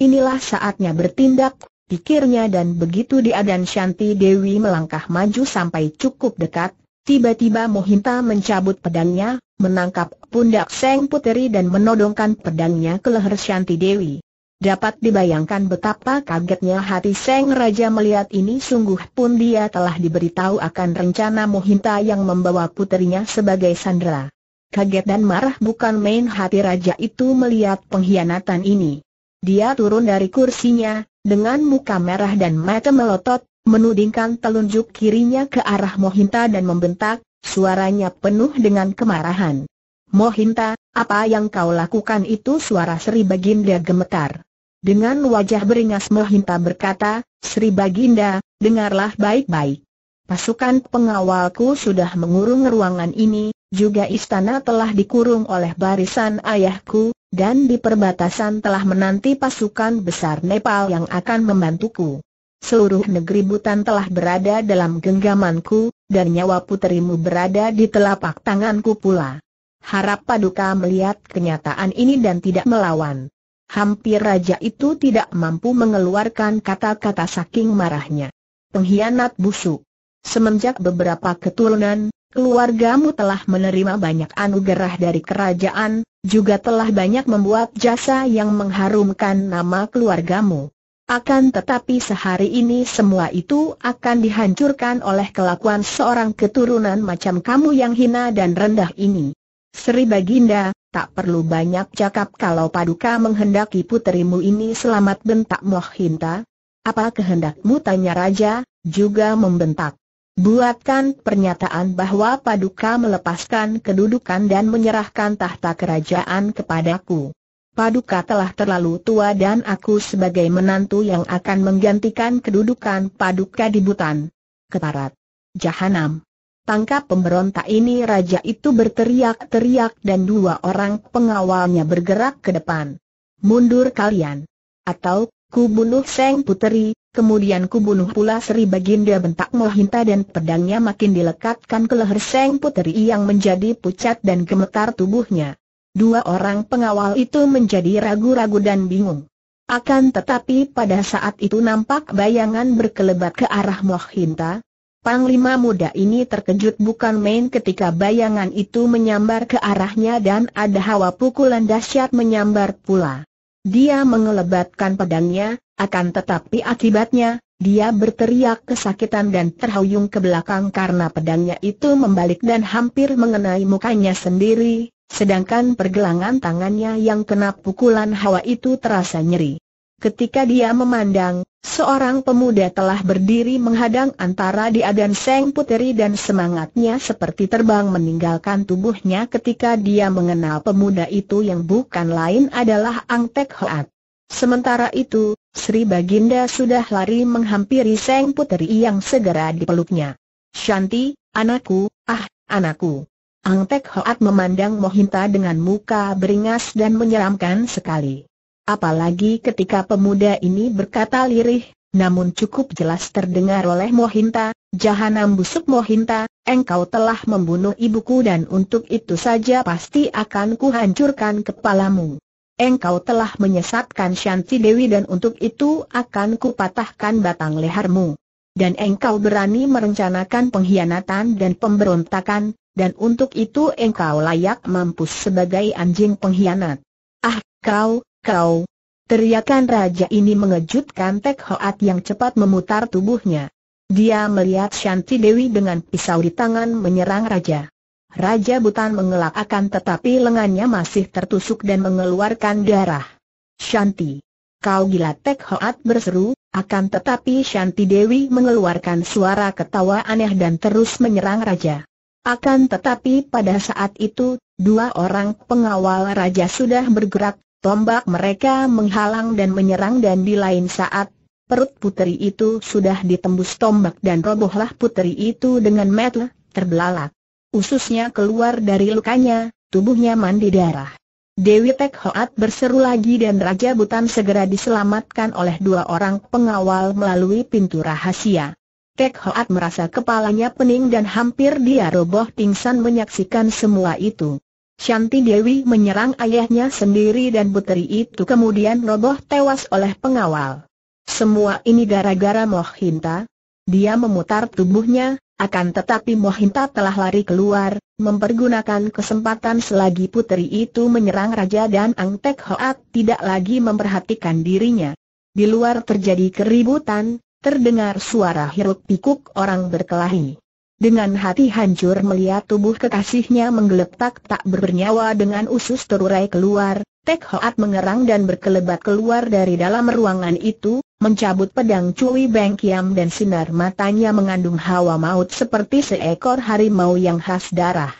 Inilah saatnya bertindak, pikirnya dan begitu dia dan Shanti Dewi melangkah maju sampai cukup dekat, tiba-tiba Mohinta mencabut pedangnya, menangkap pundak Seng Puteri dan menodongkan pedangnya ke leher Shanti Dewi. Dapat dibayangkan betapa kagetnya hati Seng Raja melihat ini sungguh pun dia telah diberitahu akan rencana Mohinta yang membawa puterinya sebagai sandera. Kaget dan marah bukan main hati Raja itu melihat pengkhianatan ini. Dia turun dari kursinya, dengan muka merah dan mata melotot, menudingkan telunjuk kirinya ke arah Mohinta dan membentak, suaranya penuh dengan kemarahan. Mohinta, apa yang kau lakukan itu suara Sri Baginda gemetar. Dengan wajah beringas Mohinta berkata, Sri Baginda, dengarlah baik-baik. Pasukan pengawalku sudah mengurung ruangan ini, juga istana telah dikurung oleh barisan ayahku, dan di perbatasan telah menanti pasukan besar Nepal yang akan membantuku. Seluruh negeri Butan telah berada dalam genggamanku, dan nyawa puterimu berada di telapak tanganku pula. Harap Paduka melihat kenyataan ini dan tidak melawan. Hampir raja itu tidak mampu mengeluarkan kata-kata saking marahnya. Pengkhianat busuk. Semenjak beberapa keturunan, keluargamu telah menerima banyak anugerah dari kerajaan, juga telah banyak membuat jasa yang mengharumkan nama keluargamu. Akan tetapi sehari ini semua itu akan dihancurkan oleh kelakuan seorang keturunan macam kamu yang hina dan rendah ini. Sri Baginda, tak perlu banyak cakap kalau paduka menghendaki puterimu ini selamat bentak Mohinta. Apa kehendakmu tanya Raja, juga membentak. Buatkan pernyataan bahwa paduka melepaskan kedudukan dan menyerahkan tahta kerajaan kepadaku. Paduka telah terlalu tua dan aku sebagai menantu yang akan menggantikan kedudukan Paduka di Butan. Keparat. Jahanam. Tangkap pemberontak ini raja itu berteriak-teriak dan dua orang pengawalnya bergerak ke depan. Mundur kalian. Atau, ku bunuh Seng Puteri, kemudian ku bunuh pula Sri Baginda bentak Mohinta dan pedangnya makin dilekatkan ke leher Seng Puteri yang menjadi pucat dan gemetar tubuhnya. Dua orang pengawal itu menjadi ragu-ragu dan bingung. Akan tetapi pada saat itu nampak bayangan berkelebat ke arah Mohinta, Panglima muda ini terkejut bukan main ketika bayangan itu menyambar ke arahnya dan ada hawa pukulan dahsyat menyambar pula. Dia mengelebatkan pedangnya, akan tetapi akibatnya, dia berteriak kesakitan dan terhuyung ke belakang karena pedangnya itu membalik dan hampir mengenai mukanya sendiri, sedangkan pergelangan tangannya yang kena pukulan hawa itu terasa nyeri. Ketika dia memandang, seorang pemuda telah berdiri menghadang antara dia dan Seng Puteri dan semangatnya seperti terbang meninggalkan tubuhnya ketika dia mengenal pemuda itu yang bukan lain adalah Ang Tek Hoat. Sementara itu, Sri Baginda sudah lari menghampiri Seng Puteri yang segera dipeluknya. Shanti, anakku, ah, anakku. Ang Tek Hoat memandang Mohinta dengan muka beringas dan menyeramkan sekali. Apalagi ketika pemuda ini berkata lirih, namun cukup jelas terdengar oleh Mohinta, jahanam busuk Mohinta, engkau telah membunuh ibuku dan untuk itu saja pasti akan kuhancurkan kepalamu. Engkau telah menyesatkan Shanti Dewi dan untuk itu akan kupatahkan batang lehermu. Dan engkau berani merencanakan pengkhianatan dan pemberontakan, dan untuk itu engkau layak mampus sebagai anjing pengkhianat. Ah, kau, Kau! Teriakan raja ini mengejutkan Tek Hoat yang cepat memutar tubuhnya. Dia melihat Shanti Dewi dengan pisau di tangan menyerang raja. Raja Butan mengelak akan tetapi lengannya masih tertusuk dan mengeluarkan darah. Shanti! Kau gila Tek Hoat berseru, akan tetapi Shanti Dewi mengeluarkan suara ketawa aneh dan terus menyerang raja. Akan tetapi pada saat itu, dua orang pengawal raja sudah bergerak Tombak mereka menghalang dan menyerang dan di lain saat, perut puteri itu sudah ditembus tombak dan robohlah puteri itu dengan metel, terbelalak. Ususnya keluar dari lukanya, tubuhnya mandi darah. Dewi Tek Hoat berseru lagi dan Raja Butan segera diselamatkan oleh dua orang pengawal melalui pintu rahasia. Tek Hoat merasa kepalanya pening dan hampir dia roboh pingsan menyaksikan semua itu. Shanti Dewi menyerang ayahnya sendiri dan putri itu kemudian roboh tewas oleh pengawal. Semua ini gara-gara Mohinta. Dia memutar tubuhnya, akan tetapi Mohinta telah lari keluar, mempergunakan kesempatan selagi putri itu menyerang Raja dan Ang Tek Hoat tidak lagi memperhatikan dirinya. Di luar terjadi keributan, terdengar suara hiruk pikuk orang berkelahi. Dengan hati hancur melihat tubuh kekasihnya menggeletak tak bernyawa dengan usus terurai keluar, Tek Hoat mengerang dan berkelebat keluar dari dalam ruangan itu, mencabut pedang Cui Beng Kiam dan sinar matanya mengandung hawa maut seperti seekor harimau yang khas darah.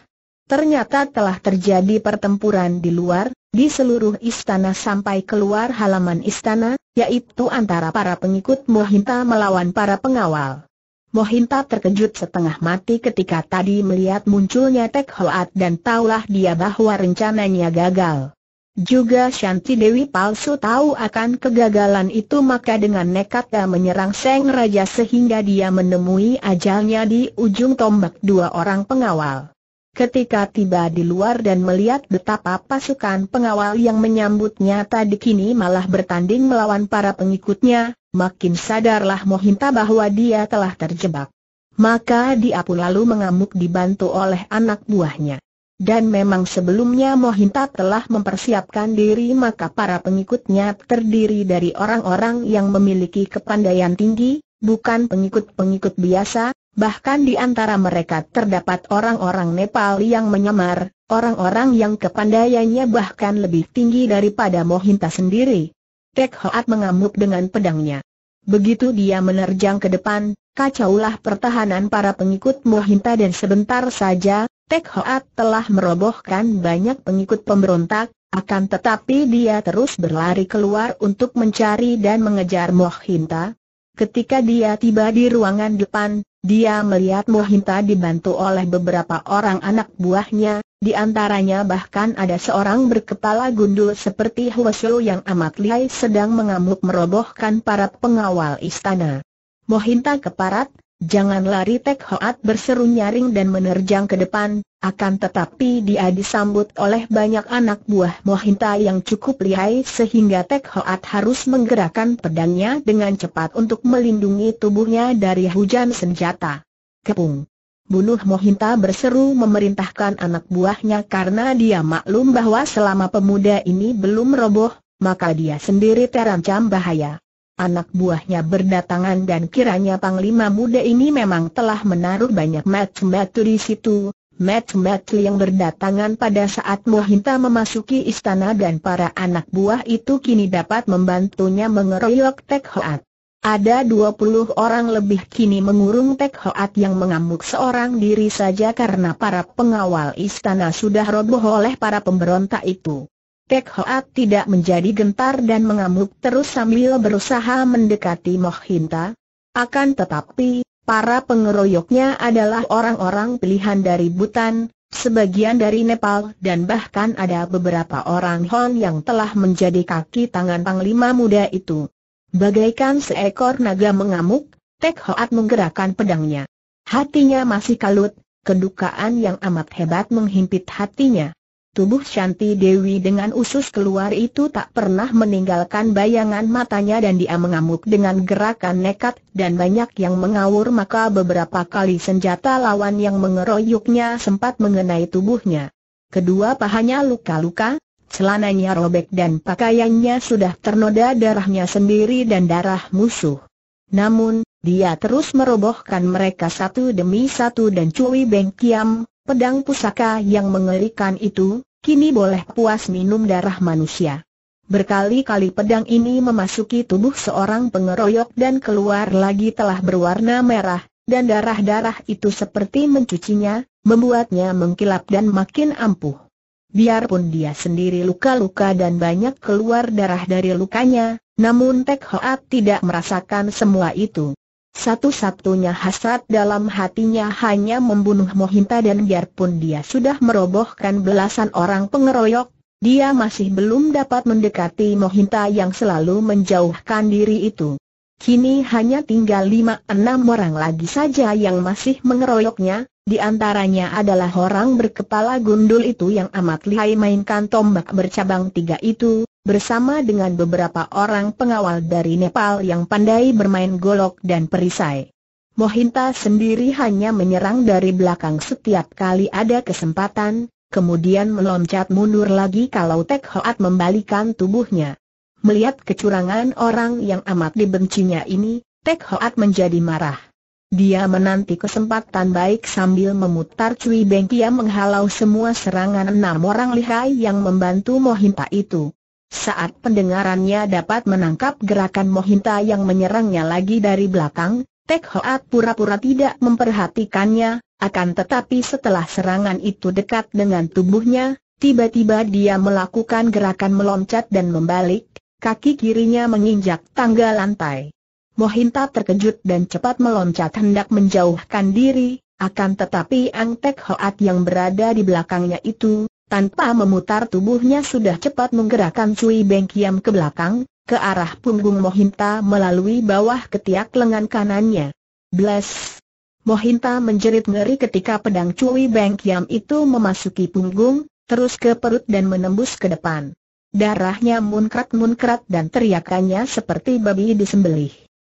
Ternyata telah terjadi pertempuran di luar, di seluruh istana sampai keluar halaman istana, yaitu antara para pengikut Mohinta melawan para pengawal. Mohinta terkejut setengah mati ketika tadi melihat munculnya Tek Hoat dan taulah dia bahwa rencananya gagal. Juga Shanti Dewi palsu tahu akan kegagalan itu maka dengan nekatnya menyerang Seng Raja sehingga dia menemui ajalnya di ujung tombak dua orang pengawal. Ketika tiba di luar dan melihat betapa pasukan pengawal yang menyambutnya tadi kini malah bertanding melawan para pengikutnya, makin sadarlah Mohinta bahwa dia telah terjebak. Maka dia pun lalu mengamuk dibantu oleh anak buahnya. Dan memang sebelumnya Mohinta telah mempersiapkan diri maka para pengikutnya terdiri dari orang-orang yang memiliki kepandaian tinggi, bukan pengikut-pengikut biasa, bahkan di antara mereka terdapat orang-orang Nepal yang menyamar, orang-orang yang kepandaiannya bahkan lebih tinggi daripada Mohinta sendiri. Tek Hoat mengamuk dengan pedangnya. Begitu dia menerjang ke depan, kacaulah pertahanan para pengikut Mohinta dan sebentar saja, Tek Hoat telah merobohkan banyak pengikut pemberontak, akan tetapi dia terus berlari keluar untuk mencari dan mengejar Mohinta, Ketika dia tiba di ruangan depan, dia melihat Mohinta dibantu oleh beberapa orang anak buahnya, di antaranya bahkan ada seorang berkepala gundul seperti Huasyo yang amat lihai sedang mengamuk merobohkan para pengawal istana. Mohinta keparat, Jangan lari Tek Hoat berseru nyaring dan menerjang ke depan, akan tetapi dia disambut oleh banyak anak buah Mohinta yang cukup lihai sehingga Tek Hoat harus menggerakkan pedangnya dengan cepat untuk melindungi tubuhnya dari hujan senjata. Kepung! Bunuh Mohinta berseru memerintahkan anak buahnya karena dia maklum bahwa selama pemuda ini belum roboh, maka dia sendiri terancam bahaya anak buahnya berdatangan dan kiranya Panglima muda ini memang telah menaruh banyak macam-macam di situ, Matmatli yang berdatangan pada saat Mohinta memasuki istana dan para anak buah itu kini dapat membantunya mengeroyok Tek Hoat. Ada 20 orang lebih kini mengurung Tek Hoat yang mengamuk seorang diri saja karena para pengawal istana sudah roboh oleh para pemberontak itu. Pek Hoat tidak menjadi gentar dan mengamuk terus sambil berusaha mendekati Mohinta. Akan tetapi, para pengeroyoknya adalah orang-orang pilihan dari Butan, sebagian dari Nepal dan bahkan ada beberapa orang Hon yang telah menjadi kaki tangan Panglima muda itu. Bagaikan seekor naga mengamuk, Tek Hoat menggerakkan pedangnya. Hatinya masih kalut, kedukaan yang amat hebat menghimpit hatinya. Tubuh Shanti Dewi dengan usus keluar itu tak pernah meninggalkan bayangan matanya dan dia mengamuk dengan gerakan nekat dan banyak yang mengawur maka beberapa kali senjata lawan yang mengeroyoknya sempat mengenai tubuhnya. Kedua pahanya luka-luka, celananya robek dan pakaiannya sudah ternoda darahnya sendiri dan darah musuh. Namun, dia terus merobohkan mereka satu demi satu dan Cui bengkiam. Pedang pusaka yang mengerikan itu, kini boleh puas minum darah manusia. Berkali-kali pedang ini memasuki tubuh seorang pengeroyok dan keluar lagi telah berwarna merah, dan darah-darah itu seperti mencucinya, membuatnya mengkilap dan makin ampuh. Biarpun dia sendiri luka-luka dan banyak keluar darah dari lukanya, namun Tek Hoat tidak merasakan semua itu. Satu-satunya hasrat dalam hatinya hanya membunuh Mohinta dan biarpun dia sudah merobohkan belasan orang pengeroyok, dia masih belum dapat mendekati Mohinta yang selalu menjauhkan diri itu. Kini hanya tinggal lima enam orang lagi saja yang masih mengeroyoknya, di antaranya adalah orang berkepala gundul itu yang amat lihai mainkan tombak bercabang tiga itu, bersama dengan beberapa orang pengawal dari Nepal yang pandai bermain golok dan perisai. Mohinta sendiri hanya menyerang dari belakang setiap kali ada kesempatan, kemudian meloncat mundur lagi kalau Tek Hoat membalikan tubuhnya. Melihat kecurangan orang yang amat dibencinya ini, Tek Hoat menjadi marah. Dia menanti kesempatan baik sambil memutar Cui Bengkia menghalau semua serangan enam orang lihai yang membantu Mohinta itu. Saat pendengarannya dapat menangkap gerakan Mohinta yang menyerangnya lagi dari belakang, Tek Hoat pura-pura tidak memperhatikannya, akan tetapi setelah serangan itu dekat dengan tubuhnya, tiba-tiba dia melakukan gerakan meloncat dan membalik, kaki kirinya menginjak tangga lantai. Mohinta terkejut dan cepat meloncat hendak menjauhkan diri, akan tetapi Ang Tek Hoat yang berada di belakangnya itu, tanpa memutar tubuhnya sudah cepat menggerakkan Cui Beng Kiam ke belakang, ke arah punggung Mohinta melalui bawah ketiak lengan kanannya. Bless! Mohinta menjerit ngeri ketika pedang Cui Beng Kiam itu memasuki punggung, terus ke perut dan menembus ke depan. Darahnya munkrat-munkrat dan teriakannya seperti babi disembelih.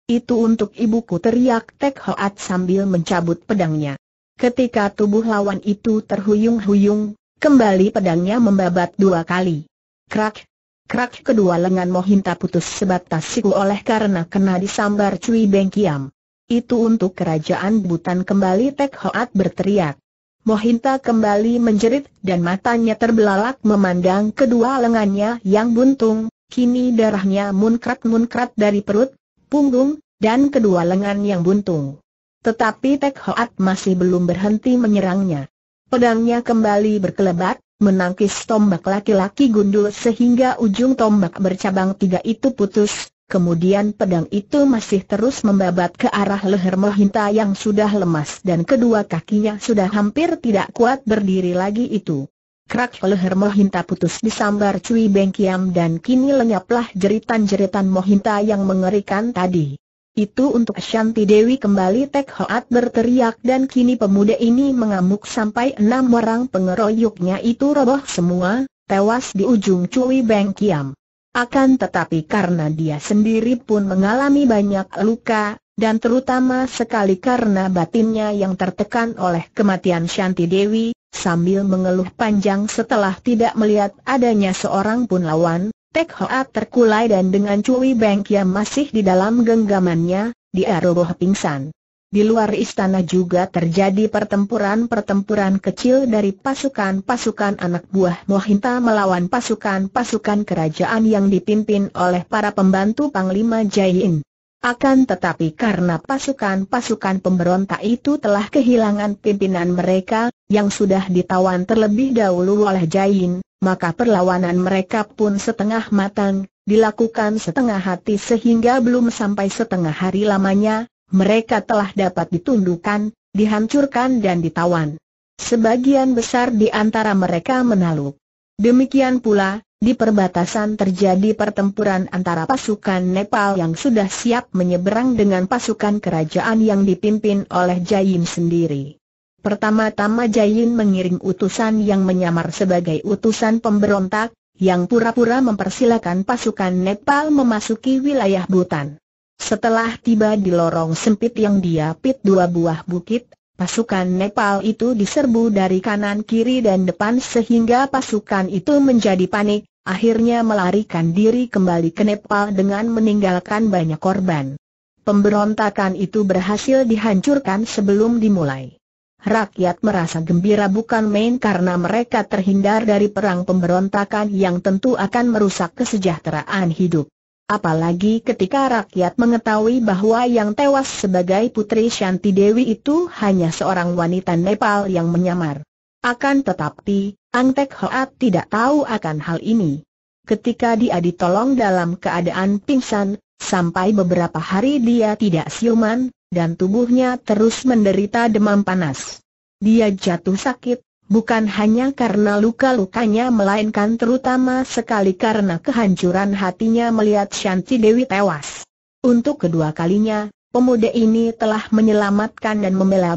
Itu untuk ibuku teriak Tek Hoat sambil mencabut pedangnya. Ketika tubuh lawan itu terhuyung-huyung, Kembali pedangnya membabat dua kali. Krak, krak kedua lengan Mohinta putus sebatas siku oleh karena kena disambar Cui Beng Kiam. Itu untuk kerajaan Butan kembali Tek Hoat berteriak. Mohinta kembali menjerit dan matanya terbelalak memandang kedua lengannya yang buntung, kini darahnya munkrat-munkrat dari perut, punggung, dan kedua lengan yang buntung. Tetapi Tek Hoat masih belum berhenti menyerangnya. Pedangnya kembali berkelebat, menangkis tombak laki-laki gundul sehingga ujung tombak bercabang tiga itu putus, kemudian pedang itu masih terus membabat ke arah leher Mohinta yang sudah lemas dan kedua kakinya sudah hampir tidak kuat berdiri lagi itu. Krak leher Mohinta putus disambar Cui Bengkiam dan kini lenyaplah jeritan-jeritan Mohinta yang mengerikan tadi. Itu untuk Shanti Dewi kembali Tek Hoat berteriak dan kini pemuda ini mengamuk sampai enam orang pengeroyoknya itu roboh semua, tewas di ujung Cui Beng Kiam. Akan tetapi karena dia sendiri pun mengalami banyak luka, dan terutama sekali karena batinnya yang tertekan oleh kematian Shanti Dewi, sambil mengeluh panjang setelah tidak melihat adanya seorang pun lawan, Tek Hoa terkulai dan dengan Cui Beng Kiam masih di dalam genggamannya, dia roboh pingsan. Di luar istana juga terjadi pertempuran-pertempuran kecil dari pasukan-pasukan anak buah Mohinta melawan pasukan-pasukan kerajaan yang dipimpin oleh para pembantu Panglima Jaiin. Akan tetapi karena pasukan-pasukan pemberontak itu telah kehilangan pimpinan mereka, yang sudah ditawan terlebih dahulu oleh Jaiin maka perlawanan mereka pun setengah matang, dilakukan setengah hati sehingga belum sampai setengah hari lamanya, mereka telah dapat ditundukkan, dihancurkan dan ditawan. Sebagian besar di antara mereka menaluk. Demikian pula, di perbatasan terjadi pertempuran antara pasukan Nepal yang sudah siap menyeberang dengan pasukan kerajaan yang dipimpin oleh Jaim sendiri. Pertama-tama Jayin mengirim utusan yang menyamar sebagai utusan pemberontak, yang pura-pura mempersilakan pasukan Nepal memasuki wilayah Butan. Setelah tiba di lorong sempit yang diapit dua buah bukit, pasukan Nepal itu diserbu dari kanan kiri dan depan sehingga pasukan itu menjadi panik, akhirnya melarikan diri kembali ke Nepal dengan meninggalkan banyak korban. Pemberontakan itu berhasil dihancurkan sebelum dimulai. Rakyat merasa gembira bukan main karena mereka terhindar dari perang pemberontakan yang tentu akan merusak kesejahteraan hidup. Apalagi ketika rakyat mengetahui bahwa yang tewas sebagai putri Shanti Dewi itu hanya seorang wanita Nepal yang menyamar. Akan tetapi, Antek Hoat tidak tahu akan hal ini. Ketika dia ditolong dalam keadaan pingsan, sampai beberapa hari dia tidak siuman, dan tubuhnya terus menderita demam panas. Dia jatuh sakit, bukan hanya karena luka-lukanya melainkan terutama sekali karena kehancuran hatinya melihat Shanti Dewi tewas. Untuk kedua kalinya, pemuda ini telah menyelamatkan dan membela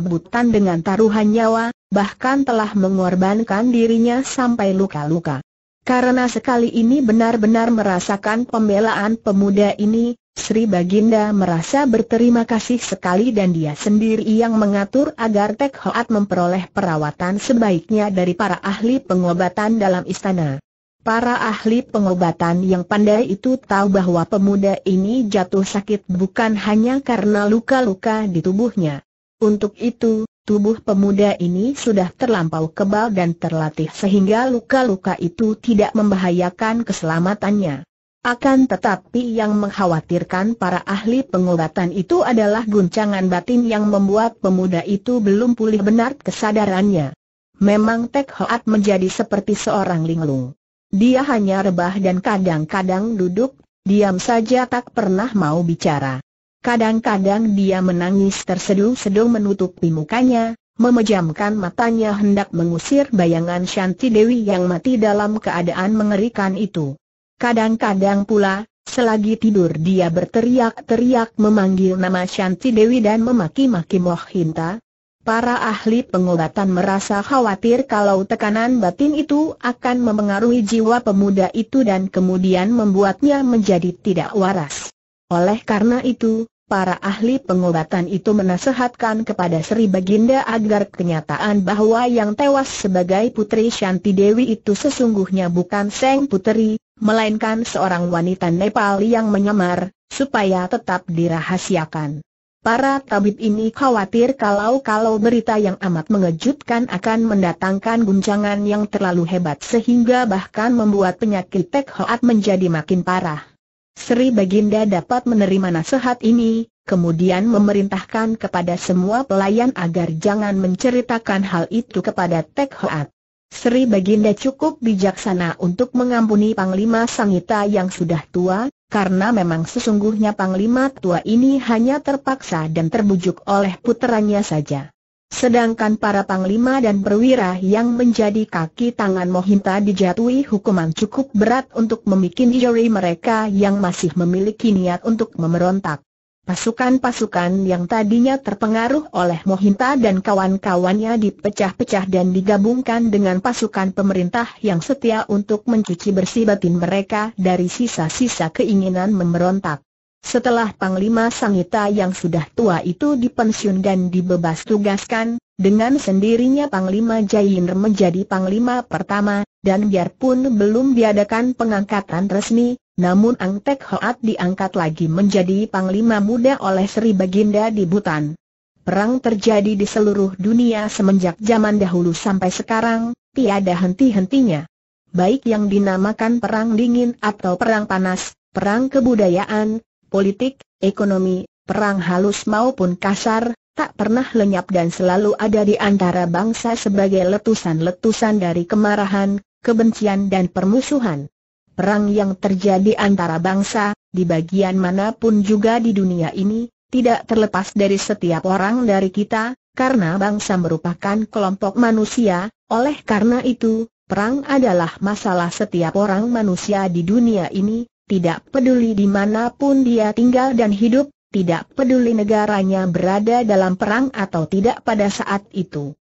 dengan taruhan nyawa, bahkan telah mengorbankan dirinya sampai luka-luka. Karena sekali ini benar-benar merasakan pembelaan pemuda ini, Sri Baginda merasa berterima kasih sekali dan dia sendiri yang mengatur agar Tek Hoat memperoleh perawatan sebaiknya dari para ahli pengobatan dalam istana. Para ahli pengobatan yang pandai itu tahu bahwa pemuda ini jatuh sakit bukan hanya karena luka-luka di tubuhnya. Untuk itu, Tubuh pemuda ini sudah terlampau kebal dan terlatih sehingga luka-luka itu tidak membahayakan keselamatannya. Akan tetapi yang mengkhawatirkan para ahli pengobatan itu adalah guncangan batin yang membuat pemuda itu belum pulih benar kesadarannya. Memang Tek Hoat menjadi seperti seorang linglung. Dia hanya rebah dan kadang-kadang duduk, diam saja tak pernah mau bicara. Kadang-kadang dia menangis terseduh-seduh menutupi mukanya, memejamkan matanya hendak mengusir bayangan Shanti Dewi yang mati dalam keadaan mengerikan itu. Kadang-kadang pula, selagi tidur dia berteriak-teriak memanggil nama Shanti Dewi dan memaki-maki Mohinta. Para ahli pengobatan merasa khawatir kalau tekanan batin itu akan memengaruhi jiwa pemuda itu dan kemudian membuatnya menjadi tidak waras. Oleh karena itu, para ahli pengobatan itu menasehatkan kepada Sri Baginda agar kenyataan bahwa yang tewas sebagai putri Shanti Dewi itu sesungguhnya bukan Seng Putri, melainkan seorang wanita Nepal yang menyamar, supaya tetap dirahasiakan. Para tabib ini khawatir kalau-kalau berita yang amat mengejutkan akan mendatangkan guncangan yang terlalu hebat sehingga bahkan membuat penyakit Tek Hoat menjadi makin parah. Sri Baginda dapat menerima nasihat ini, kemudian memerintahkan kepada semua pelayan agar jangan menceritakan hal itu kepada Tek Hoat. Sri Baginda cukup bijaksana untuk mengampuni Panglima Sangita yang sudah tua, karena memang sesungguhnya Panglima tua ini hanya terpaksa dan terbujuk oleh puteranya saja. Sedangkan para panglima dan perwira yang menjadi kaki tangan Mohinta dijatuhi hukuman cukup berat untuk memikin jeri mereka yang masih memiliki niat untuk memberontak. Pasukan-pasukan yang tadinya terpengaruh oleh Mohinta dan kawan-kawannya dipecah-pecah dan digabungkan dengan pasukan pemerintah yang setia untuk mencuci bersih batin mereka dari sisa-sisa keinginan memberontak. Setelah Panglima Sangita yang sudah tua itu dipensiun dan dibebas tugaskan, dengan sendirinya Panglima Jayinder menjadi Panglima pertama, dan biarpun belum diadakan pengangkatan resmi, namun Ang Tek Hoat diangkat lagi menjadi Panglima muda oleh Sri Baginda di Butan. Perang terjadi di seluruh dunia semenjak zaman dahulu sampai sekarang, tiada henti-hentinya. Baik yang dinamakan perang dingin atau perang panas, perang kebudayaan, politik, ekonomi, perang halus maupun kasar, tak pernah lenyap dan selalu ada di antara bangsa sebagai letusan-letusan dari kemarahan, kebencian dan permusuhan. Perang yang terjadi antara bangsa, di bagian manapun juga di dunia ini, tidak terlepas dari setiap orang dari kita, karena bangsa merupakan kelompok manusia, oleh karena itu, perang adalah masalah setiap orang manusia di dunia ini, tidak peduli di dimanapun dia tinggal dan hidup, tidak peduli negaranya berada dalam perang atau tidak pada saat itu.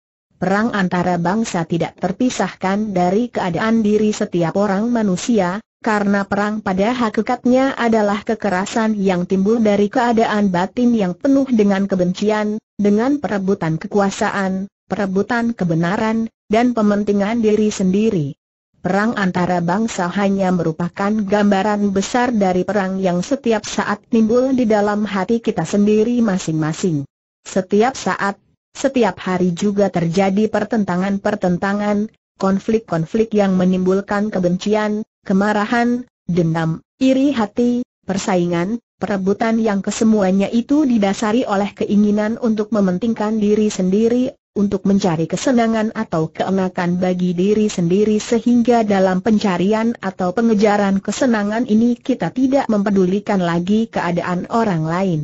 Perang antara bangsa tidak terpisahkan dari keadaan diri setiap orang manusia, karena perang pada hakikatnya adalah kekerasan yang timbul dari keadaan batin yang penuh dengan kebencian, dengan perebutan kekuasaan, perebutan kebenaran, dan pementingan diri sendiri perang antara bangsa hanya merupakan gambaran besar dari perang yang setiap saat timbul di dalam hati kita sendiri masing-masing. Setiap saat, setiap hari juga terjadi pertentangan-pertentangan, konflik-konflik yang menimbulkan kebencian, kemarahan, dendam, iri hati, persaingan, perebutan yang kesemuanya itu didasari oleh keinginan untuk mementingkan diri sendiri untuk mencari kesenangan atau keenakan bagi diri sendiri sehingga dalam pencarian atau pengejaran kesenangan ini kita tidak mempedulikan lagi keadaan orang lain.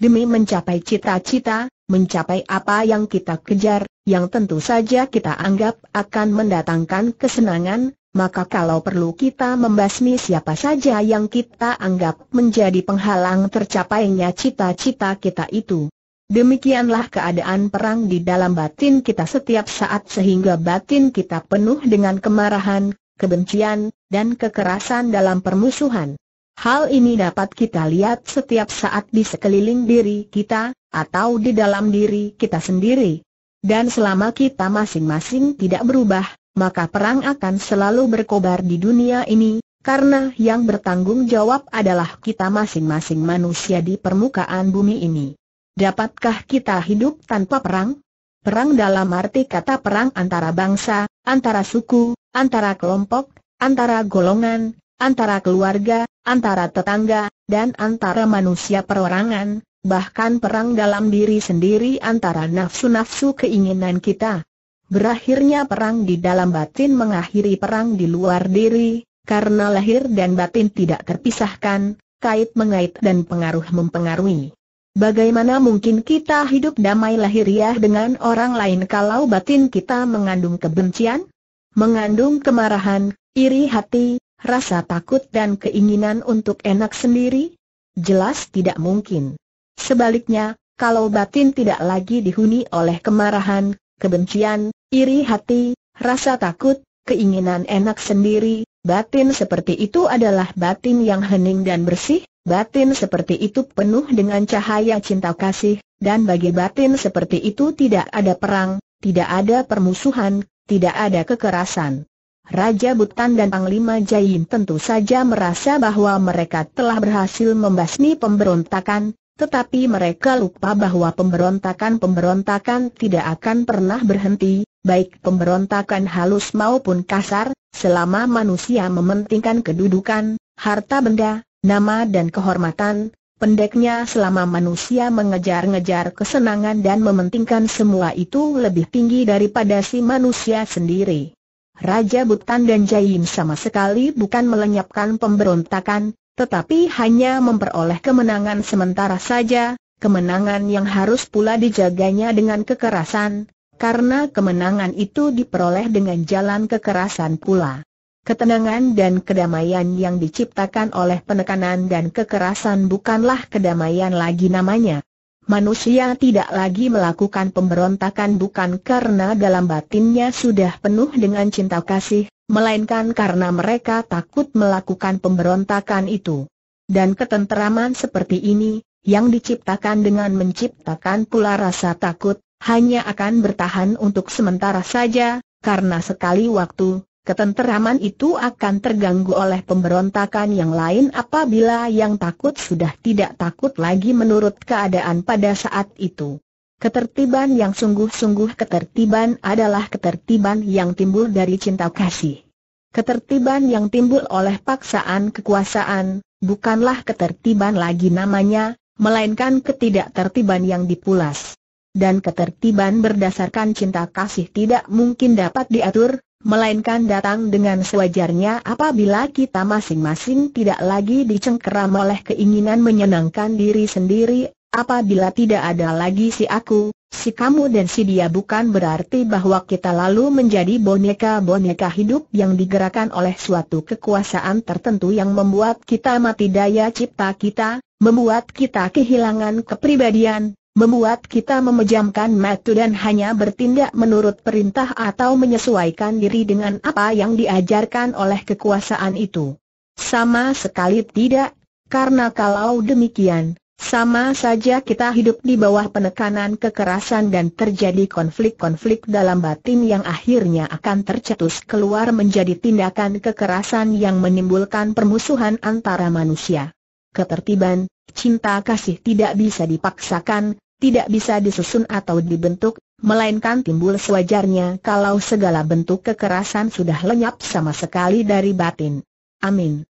Demi mencapai cita-cita, mencapai apa yang kita kejar, yang tentu saja kita anggap akan mendatangkan kesenangan, maka kalau perlu kita membasmi siapa saja yang kita anggap menjadi penghalang tercapainya cita-cita kita itu. Demikianlah keadaan perang di dalam batin kita setiap saat sehingga batin kita penuh dengan kemarahan, kebencian, dan kekerasan dalam permusuhan. Hal ini dapat kita lihat setiap saat di sekeliling diri kita, atau di dalam diri kita sendiri. Dan selama kita masing-masing tidak berubah, maka perang akan selalu berkobar di dunia ini, karena yang bertanggung jawab adalah kita masing-masing manusia di permukaan bumi ini. Dapatkah kita hidup tanpa perang? Perang dalam arti kata perang antara bangsa, antara suku, antara kelompok, antara golongan, antara keluarga, antara tetangga, dan antara manusia perorangan, bahkan perang dalam diri sendiri antara nafsu-nafsu keinginan kita. Berakhirnya perang di dalam batin mengakhiri perang di luar diri, karena lahir dan batin tidak terpisahkan, kait mengait dan pengaruh mempengaruhi. Bagaimana mungkin kita hidup damai lahiriah dengan orang lain kalau batin kita mengandung kebencian? Mengandung kemarahan, iri hati, rasa takut dan keinginan untuk enak sendiri? Jelas tidak mungkin. Sebaliknya, kalau batin tidak lagi dihuni oleh kemarahan, kebencian, iri hati, rasa takut, keinginan enak sendiri, batin seperti itu adalah batin yang hening dan bersih, Batin seperti itu penuh dengan cahaya cinta kasih, dan bagi batin seperti itu tidak ada perang, tidak ada permusuhan, tidak ada kekerasan. Raja Butan dan Panglima Jain tentu saja merasa bahwa mereka telah berhasil membasmi pemberontakan, tetapi mereka lupa bahwa pemberontakan-pemberontakan tidak akan pernah berhenti, baik pemberontakan halus maupun kasar, selama manusia mementingkan kedudukan, harta benda, nama dan kehormatan, pendeknya selama manusia mengejar-ngejar kesenangan dan mementingkan semua itu lebih tinggi daripada si manusia sendiri. Raja Butan dan Jaim sama sekali bukan melenyapkan pemberontakan, tetapi hanya memperoleh kemenangan sementara saja, kemenangan yang harus pula dijaganya dengan kekerasan, karena kemenangan itu diperoleh dengan jalan kekerasan pula. Ketenangan dan kedamaian yang diciptakan oleh penekanan dan kekerasan bukanlah kedamaian lagi namanya. Manusia tidak lagi melakukan pemberontakan bukan karena dalam batinnya sudah penuh dengan cinta kasih, melainkan karena mereka takut melakukan pemberontakan itu. Dan ketenteraman seperti ini, yang diciptakan dengan menciptakan pula rasa takut, hanya akan bertahan untuk sementara saja, karena sekali waktu, Ketenteraman itu akan terganggu oleh pemberontakan yang lain apabila yang takut sudah tidak takut lagi menurut keadaan pada saat itu. Ketertiban yang sungguh-sungguh ketertiban adalah ketertiban yang timbul dari cinta kasih. Ketertiban yang timbul oleh paksaan kekuasaan, bukanlah ketertiban lagi namanya, melainkan ketidaktertiban yang dipulas. Dan ketertiban berdasarkan cinta kasih tidak mungkin dapat diatur, melainkan datang dengan sewajarnya apabila kita masing-masing tidak lagi dicengkeram oleh keinginan menyenangkan diri sendiri, apabila tidak ada lagi si aku, si kamu dan si dia bukan berarti bahwa kita lalu menjadi boneka-boneka hidup yang digerakkan oleh suatu kekuasaan tertentu yang membuat kita mati daya cipta kita, membuat kita kehilangan kepribadian, membuat kita memejamkan mata dan hanya bertindak menurut perintah atau menyesuaikan diri dengan apa yang diajarkan oleh kekuasaan itu. Sama sekali tidak, karena kalau demikian, sama saja kita hidup di bawah penekanan kekerasan dan terjadi konflik-konflik dalam batin yang akhirnya akan tercetus keluar menjadi tindakan kekerasan yang menimbulkan permusuhan antara manusia. Ketertiban, Cinta kasih tidak bisa dipaksakan, tidak bisa disusun atau dibentuk, melainkan timbul sewajarnya kalau segala bentuk kekerasan sudah lenyap sama sekali dari batin. Amin.